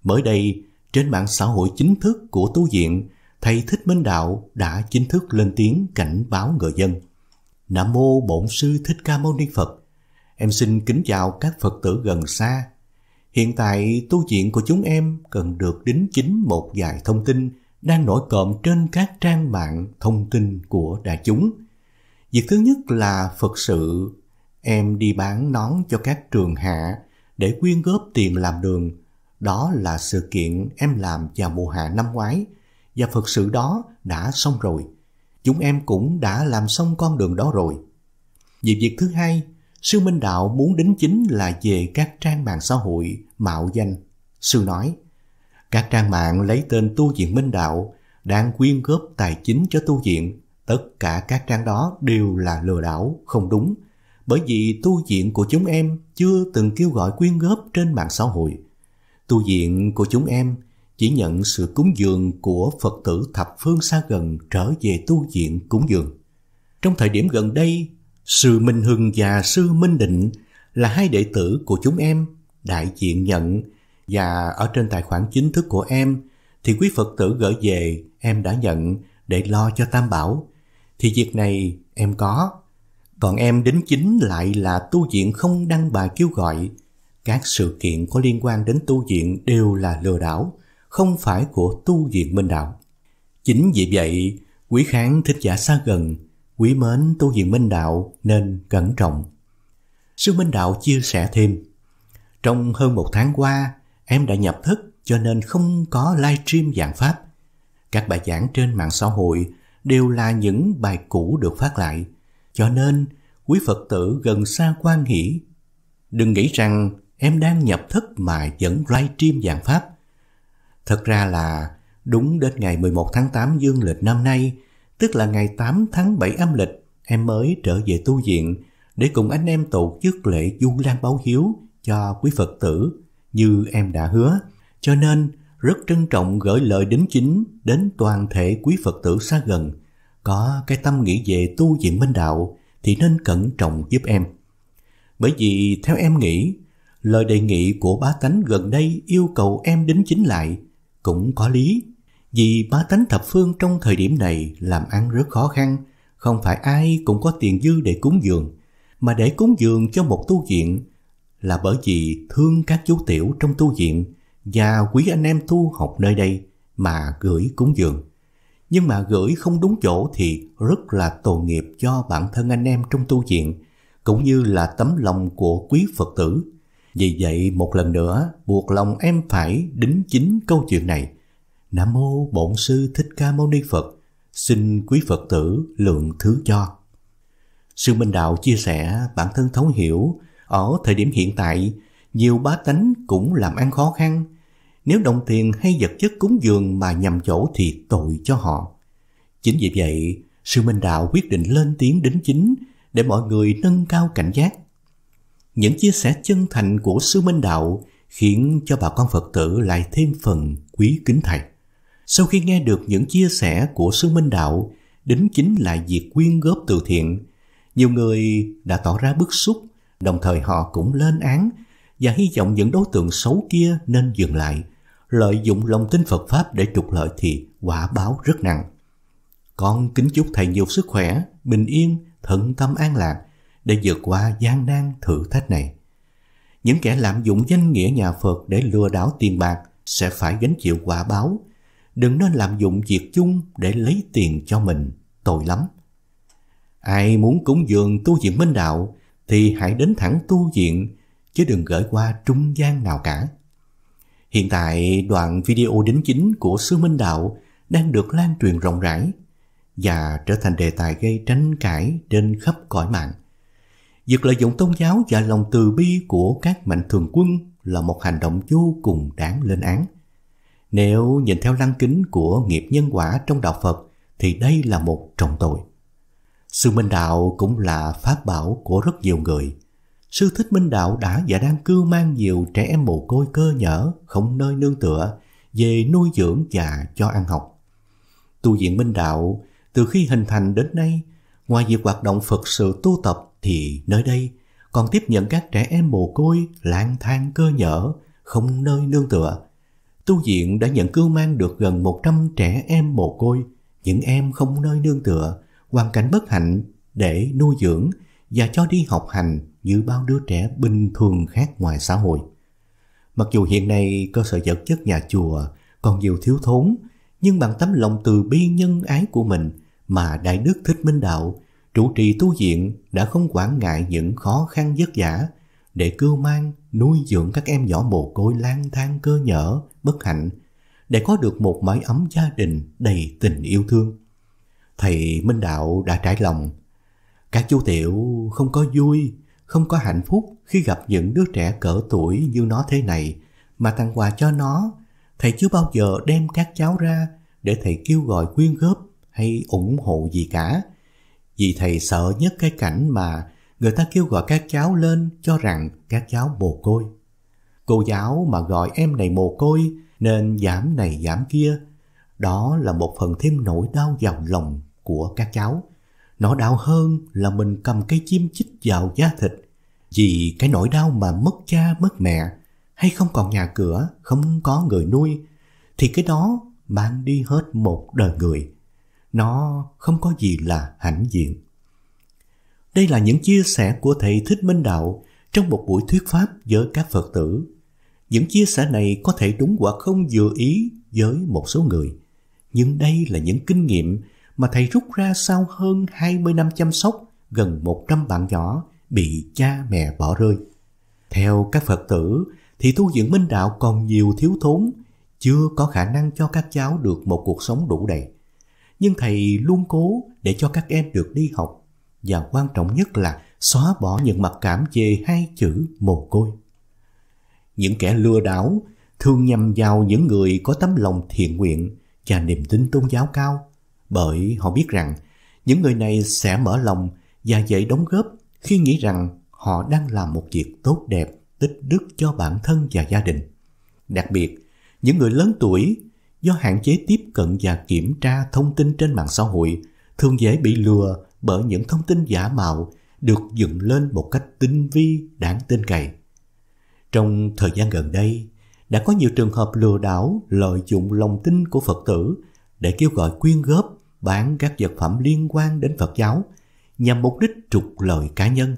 Mới đây, trên mạng xã hội chính thức của tu viện, thầy Thích Minh Đạo đã chính thức lên tiếng cảnh báo người dân. Nam mô Bổn sư Thích Ca Mâu Ni Phật. Em xin kính chào các Phật tử gần xa. Hiện tại tu viện của chúng em cần được đính chính một vài thông tin đang nổi cộm trên các trang mạng thông tin của đại chúng Việc thứ nhất là Phật sự, em đi bán nón cho các trường hạ để quyên góp tiền làm đường. Đó là sự kiện em làm vào mùa hạ năm ngoái và Phật sự đó đã xong rồi. Chúng em cũng đã làm xong con đường đó rồi. Về việc thứ hai, Sư Minh Đạo muốn đính chính là về các trang mạng xã hội mạo danh. Sư nói, các trang mạng lấy tên tu viện Minh Đạo đang quyên góp tài chính cho tu viện Tất cả các trang đó đều là lừa đảo, không đúng. Bởi vì tu viện của chúng em chưa từng kêu gọi quyên góp trên mạng xã hội. Tu viện của chúng em chỉ nhận sự cúng dường của Phật tử thập phương xa gần trở về tu viện cúng dường. Trong thời điểm gần đây, Sư Minh Hưng và Sư Minh Định là hai đệ tử của chúng em đại diện nhận và ở trên tài khoản chính thức của em thì quý Phật tử gửi về em đã nhận để lo cho Tam Bảo thì việc này em có. Còn em đính chính lại là tu viện không đăng bài kêu gọi. Các sự kiện có liên quan đến tu viện đều là lừa đảo, không phải của tu viện Minh Đạo. Chính vì vậy, quý khán thích giả xa gần, quý mến tu viện Minh Đạo nên cẩn trọng. Sư Minh Đạo chia sẻ thêm, trong hơn một tháng qua, em đã nhập thức cho nên không có live stream giảng pháp. Các bài giảng trên mạng xã hội đều là những bài cũ được phát lại. Cho nên, quý Phật tử gần xa quan hỷ. Đừng nghĩ rằng em đang nhập thất mà vẫn live stream giảng Pháp. Thật ra là đúng đến ngày 11 tháng 8 dương lịch năm nay, tức là ngày 8 tháng 7 âm lịch, em mới trở về tu viện để cùng anh em tổ chức lễ du lan báo hiếu cho quý Phật tử như em đã hứa. Cho nên, rất trân trọng gửi lời đính chính đến toàn thể quý Phật tử xa gần, có cái tâm nghĩ về tu viện minh đạo thì nên cẩn trọng giúp em. Bởi vì theo em nghĩ, lời đề nghị của bá tánh gần đây yêu cầu em đính chính lại cũng có lý, vì bá tánh thập phương trong thời điểm này làm ăn rất khó khăn, không phải ai cũng có tiền dư để cúng dường, mà để cúng dường cho một tu viện là bởi vì thương các chú tiểu trong tu viện và quý anh em tu học nơi đây mà gửi cúng dường. Nhưng mà gửi không đúng chỗ thì rất là tội nghiệp cho bản thân anh em trong tu viện, cũng như là tấm lòng của quý Phật tử. Vì vậy một lần nữa buộc lòng em phải đính chính câu chuyện này. Nam mô Bổn sư Thích Ca Mâu Ni Phật, xin quý Phật tử lượng thứ cho. Sư Minh Đạo chia sẻ bản thân thấu hiểu ở thời điểm hiện tại nhiều bá tánh cũng làm ăn khó khăn. Nếu đồng tiền hay vật chất cúng dường mà nhầm chỗ thì tội cho họ. Chính vì vậy, sư Minh Đạo quyết định lên tiếng đến chính để mọi người nâng cao cảnh giác. Những chia sẻ chân thành của sư Minh Đạo khiến cho bà con Phật tử lại thêm phần quý kính Thầy. Sau khi nghe được những chia sẻ của sư Minh Đạo, đính chính là việc quyên góp từ thiện. Nhiều người đã tỏ ra bức xúc, đồng thời họ cũng lên án và hy vọng những đối tượng xấu kia nên dừng lại, lợi dụng lòng tin Phật Pháp để trục lợi thì quả báo rất nặng. Con kính chúc Thầy nhiều sức khỏe, bình yên, thận tâm an lạc để vượt qua gian nan thử thách này. Những kẻ lạm dụng danh nghĩa nhà Phật để lừa đảo tiền bạc sẽ phải gánh chịu quả báo. Đừng nên lạm dụng việc chung để lấy tiền cho mình, tội lắm. Ai muốn cúng dường tu viện minh đạo thì hãy đến thẳng tu viện chứ đừng gửi qua trung gian nào cả. Hiện tại đoạn video đính chính của Sư Minh Đạo đang được lan truyền rộng rãi và trở thành đề tài gây tranh cãi trên khắp cõi mạng. Việc lợi dụng tôn giáo và lòng từ bi của các mạnh thường quân là một hành động vô cùng đáng lên án. Nếu nhìn theo lăng kính của nghiệp nhân quả trong đạo Phật thì đây là một trọng tội. Sư Minh Đạo cũng là pháp bảo của rất nhiều người – Sư Thích Minh Đạo đã và đang cưu mang nhiều trẻ em mồ côi cơ nhở, không nơi nương tựa, về nuôi dưỡng và cho ăn học. Tu viện Minh Đạo từ khi hình thành đến nay, ngoài việc hoạt động Phật sự tu tập thì nơi đây còn tiếp nhận các trẻ em mồ côi lang thang cơ nhở, không nơi nương tựa. Tu viện đã nhận cưu mang được gần 100 trẻ em mồ côi, những em không nơi nương tựa, hoàn cảnh bất hạnh để nuôi dưỡng và cho đi học hành như bao đứa trẻ bình thường khác ngoài xã hội. Mặc dù hiện nay cơ sở vật chất nhà chùa còn nhiều thiếu thốn, nhưng bằng tấm lòng từ bi nhân ái của mình mà Đại Đức Thích Minh Đạo, trụ trì tu viện đã không quản ngại những khó khăn vất vả để cưu mang nuôi dưỡng các em nhỏ mồ côi lang thang cơ nhở, bất hạnh, để có được một mái ấm gia đình đầy tình yêu thương. Thầy Minh Đạo đã trải lòng, các chú tiểu không có vui không có hạnh phúc khi gặp những đứa trẻ cỡ tuổi như nó thế này mà tặng quà cho nó. Thầy chưa bao giờ đem các cháu ra để thầy kêu gọi quyên góp hay ủng hộ gì cả. Vì thầy sợ nhất cái cảnh mà người ta kêu gọi các cháu lên cho rằng các cháu mồ côi. Cô giáo mà gọi em này mồ côi nên giảm này giảm kia. Đó là một phần thêm nỗi đau vào lòng của các cháu. Nó đau hơn là mình cầm cây chim chích vào da thịt vì cái nỗi đau mà mất cha mất mẹ hay không còn nhà cửa, không có người nuôi thì cái đó mang đi hết một đời người. Nó không có gì là hãnh diện. Đây là những chia sẻ của thầy Thích Minh Đạo trong một buổi thuyết pháp với các Phật tử. Những chia sẻ này có thể đúng hoặc không vừa ý với một số người, nhưng đây là những kinh nghiệm mà thầy rút ra sau hơn 20 năm chăm sóc gần 100 bạn nhỏ bị cha mẹ bỏ rơi. Theo các Phật tử thì tu dưỡng minh đạo còn nhiều thiếu thốn, chưa có khả năng cho các cháu được một cuộc sống đủ đầy. Nhưng thầy luôn cố để cho các em được đi học và quan trọng nhất là xóa bỏ những mặc cảm về hai chữ mồ côi. Những kẻ lừa đảo thường nhằm vào những người có tấm lòng thiện nguyện và niềm tin tôn giáo cao bởi họ biết rằng những người này sẽ mở lòng và dễ đóng góp khi nghĩ rằng họ đang làm một việc tốt đẹp, tích đức cho bản thân và gia đình. Đặc biệt, những người lớn tuổi do hạn chế tiếp cận và kiểm tra thông tin trên mạng xã hội thường dễ bị lừa bởi những thông tin giả mạo được dựng lên một cách tinh vi đáng tin cậy. Trong thời gian gần đây, đã có nhiều trường hợp lừa đảo lợi dụng lòng tin của Phật tử để kêu gọi quyên góp bán các vật phẩm liên quan đến Phật giáo – nhằm mục đích trục lợi cá nhân.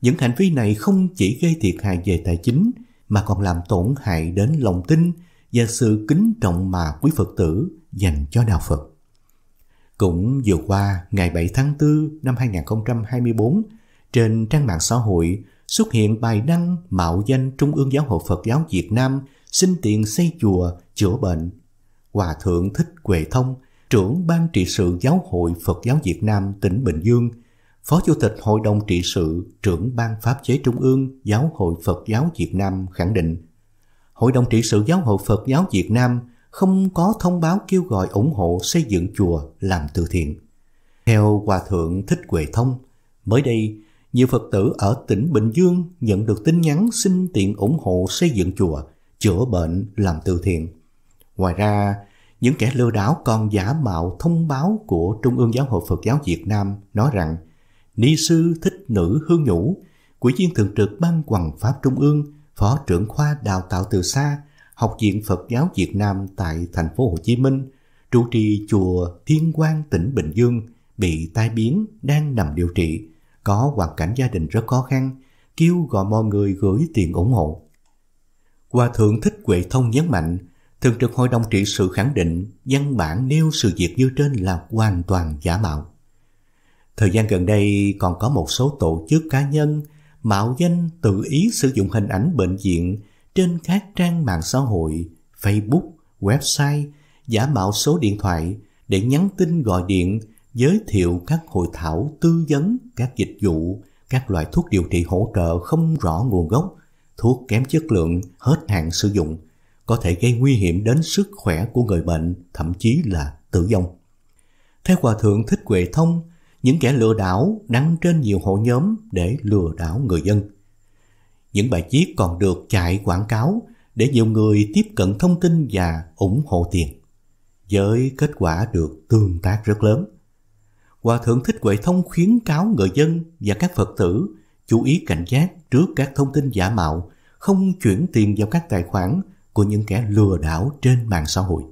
Những hành vi này không chỉ gây thiệt hại về tài chính mà còn làm tổn hại đến lòng tin và sự kính trọng mà quý Phật tử dành cho Đạo Phật. Cũng vừa qua, ngày 7 tháng 4 năm 2024, trên trang mạng xã hội xuất hiện bài đăng mạo danh Trung ương Giáo hội Phật giáo Việt Nam xin tiền xây chùa, chữa bệnh. Hòa thượng Thích Quệ Thông – trưởng Ban trị sự Giáo hội Phật giáo Việt Nam tỉnh Bình Dương, Phó Chủ tịch Hội đồng trị sự, trưởng Ban Pháp chế Trung ương Giáo hội Phật giáo Việt Nam khẳng định, Hội đồng trị sự Giáo hội Phật giáo Việt Nam không có thông báo kêu gọi ủng hộ xây dựng chùa làm từ thiện. Theo Hòa Thượng Thích Huệ Thông, mới đây, nhiều Phật tử ở tỉnh Bình Dương nhận được tin nhắn xin tiện ủng hộ xây dựng chùa, chữa bệnh, làm từ thiện. Ngoài ra, những kẻ lừa đảo còn giả mạo thông báo của Trung ương Giáo hội Phật giáo Việt Nam nói rằng Ni sư thích nữ hương nhũ, quỹ viên thường trực Ban Quần Pháp Trung ương, Phó trưởng khoa đào tạo từ xa, Học viện Phật giáo Việt Nam tại thành phố Hồ Chí Minh, trụ trì chùa Thiên Quang tỉnh Bình Dương, bị tai biến, đang nằm điều trị, có hoàn cảnh gia đình rất khó khăn, kêu gọi mọi người gửi tiền ủng hộ. Hòa thượng Thích Quệ Thông nhấn mạnh, Thường trực Hội đồng trị sự khẳng định văn bản nêu sự việc như trên là hoàn toàn giả mạo. Thời gian gần đây còn có một số tổ chức cá nhân mạo danh tự ý sử dụng hình ảnh bệnh viện trên các trang mạng xã hội, Facebook, website, giả mạo số điện thoại để nhắn tin gọi điện, giới thiệu các hội thảo tư vấn, các dịch vụ, các loại thuốc điều trị hỗ trợ không rõ nguồn gốc, thuốc kém chất lượng, hết hạn sử dụng – có thể gây nguy hiểm đến sức khỏe của người bệnh, thậm chí là tử vong. Theo Hòa Thượng Thích quệ Thông, những kẻ lừa đảo đăng trên nhiều hội nhóm để lừa đảo người dân. Những bài viết còn được chạy quảng cáo để nhiều người tiếp cận thông tin và ủng hộ tiền, với kết quả được tương tác rất lớn. Hòa Thượng Thích quệ Thông khuyến cáo người dân và các Phật tử chú ý cảnh giác trước các thông tin giả mạo, không chuyển tiền vào các tài khoản của những kẻ lừa đảo trên mạng xã hội.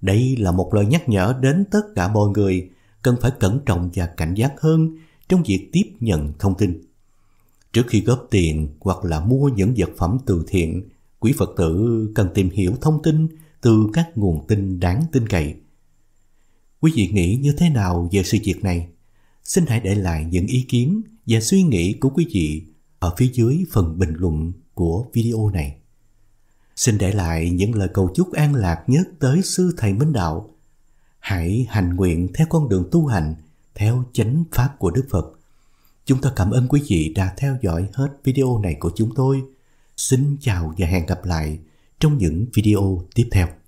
Đây là một lời nhắc nhở đến tất cả mọi người cần phải cẩn trọng và cảnh giác hơn trong việc tiếp nhận thông tin. Trước khi góp tiền hoặc là mua những vật phẩm từ thiện, quý Phật tử cần tìm hiểu thông tin từ các nguồn tin đáng tin cậy. Quý vị nghĩ như thế nào về sự việc này? Xin hãy để lại những ý kiến và suy nghĩ của quý vị ở phía dưới phần bình luận của video này xin để lại những lời cầu chúc an lạc nhất tới sư thầy Minh Đạo. Hãy hành nguyện theo con đường tu hành, theo chánh pháp của Đức Phật. Chúng ta cảm ơn quý vị đã theo dõi hết video này của chúng tôi. Xin chào và hẹn gặp lại trong những video tiếp theo.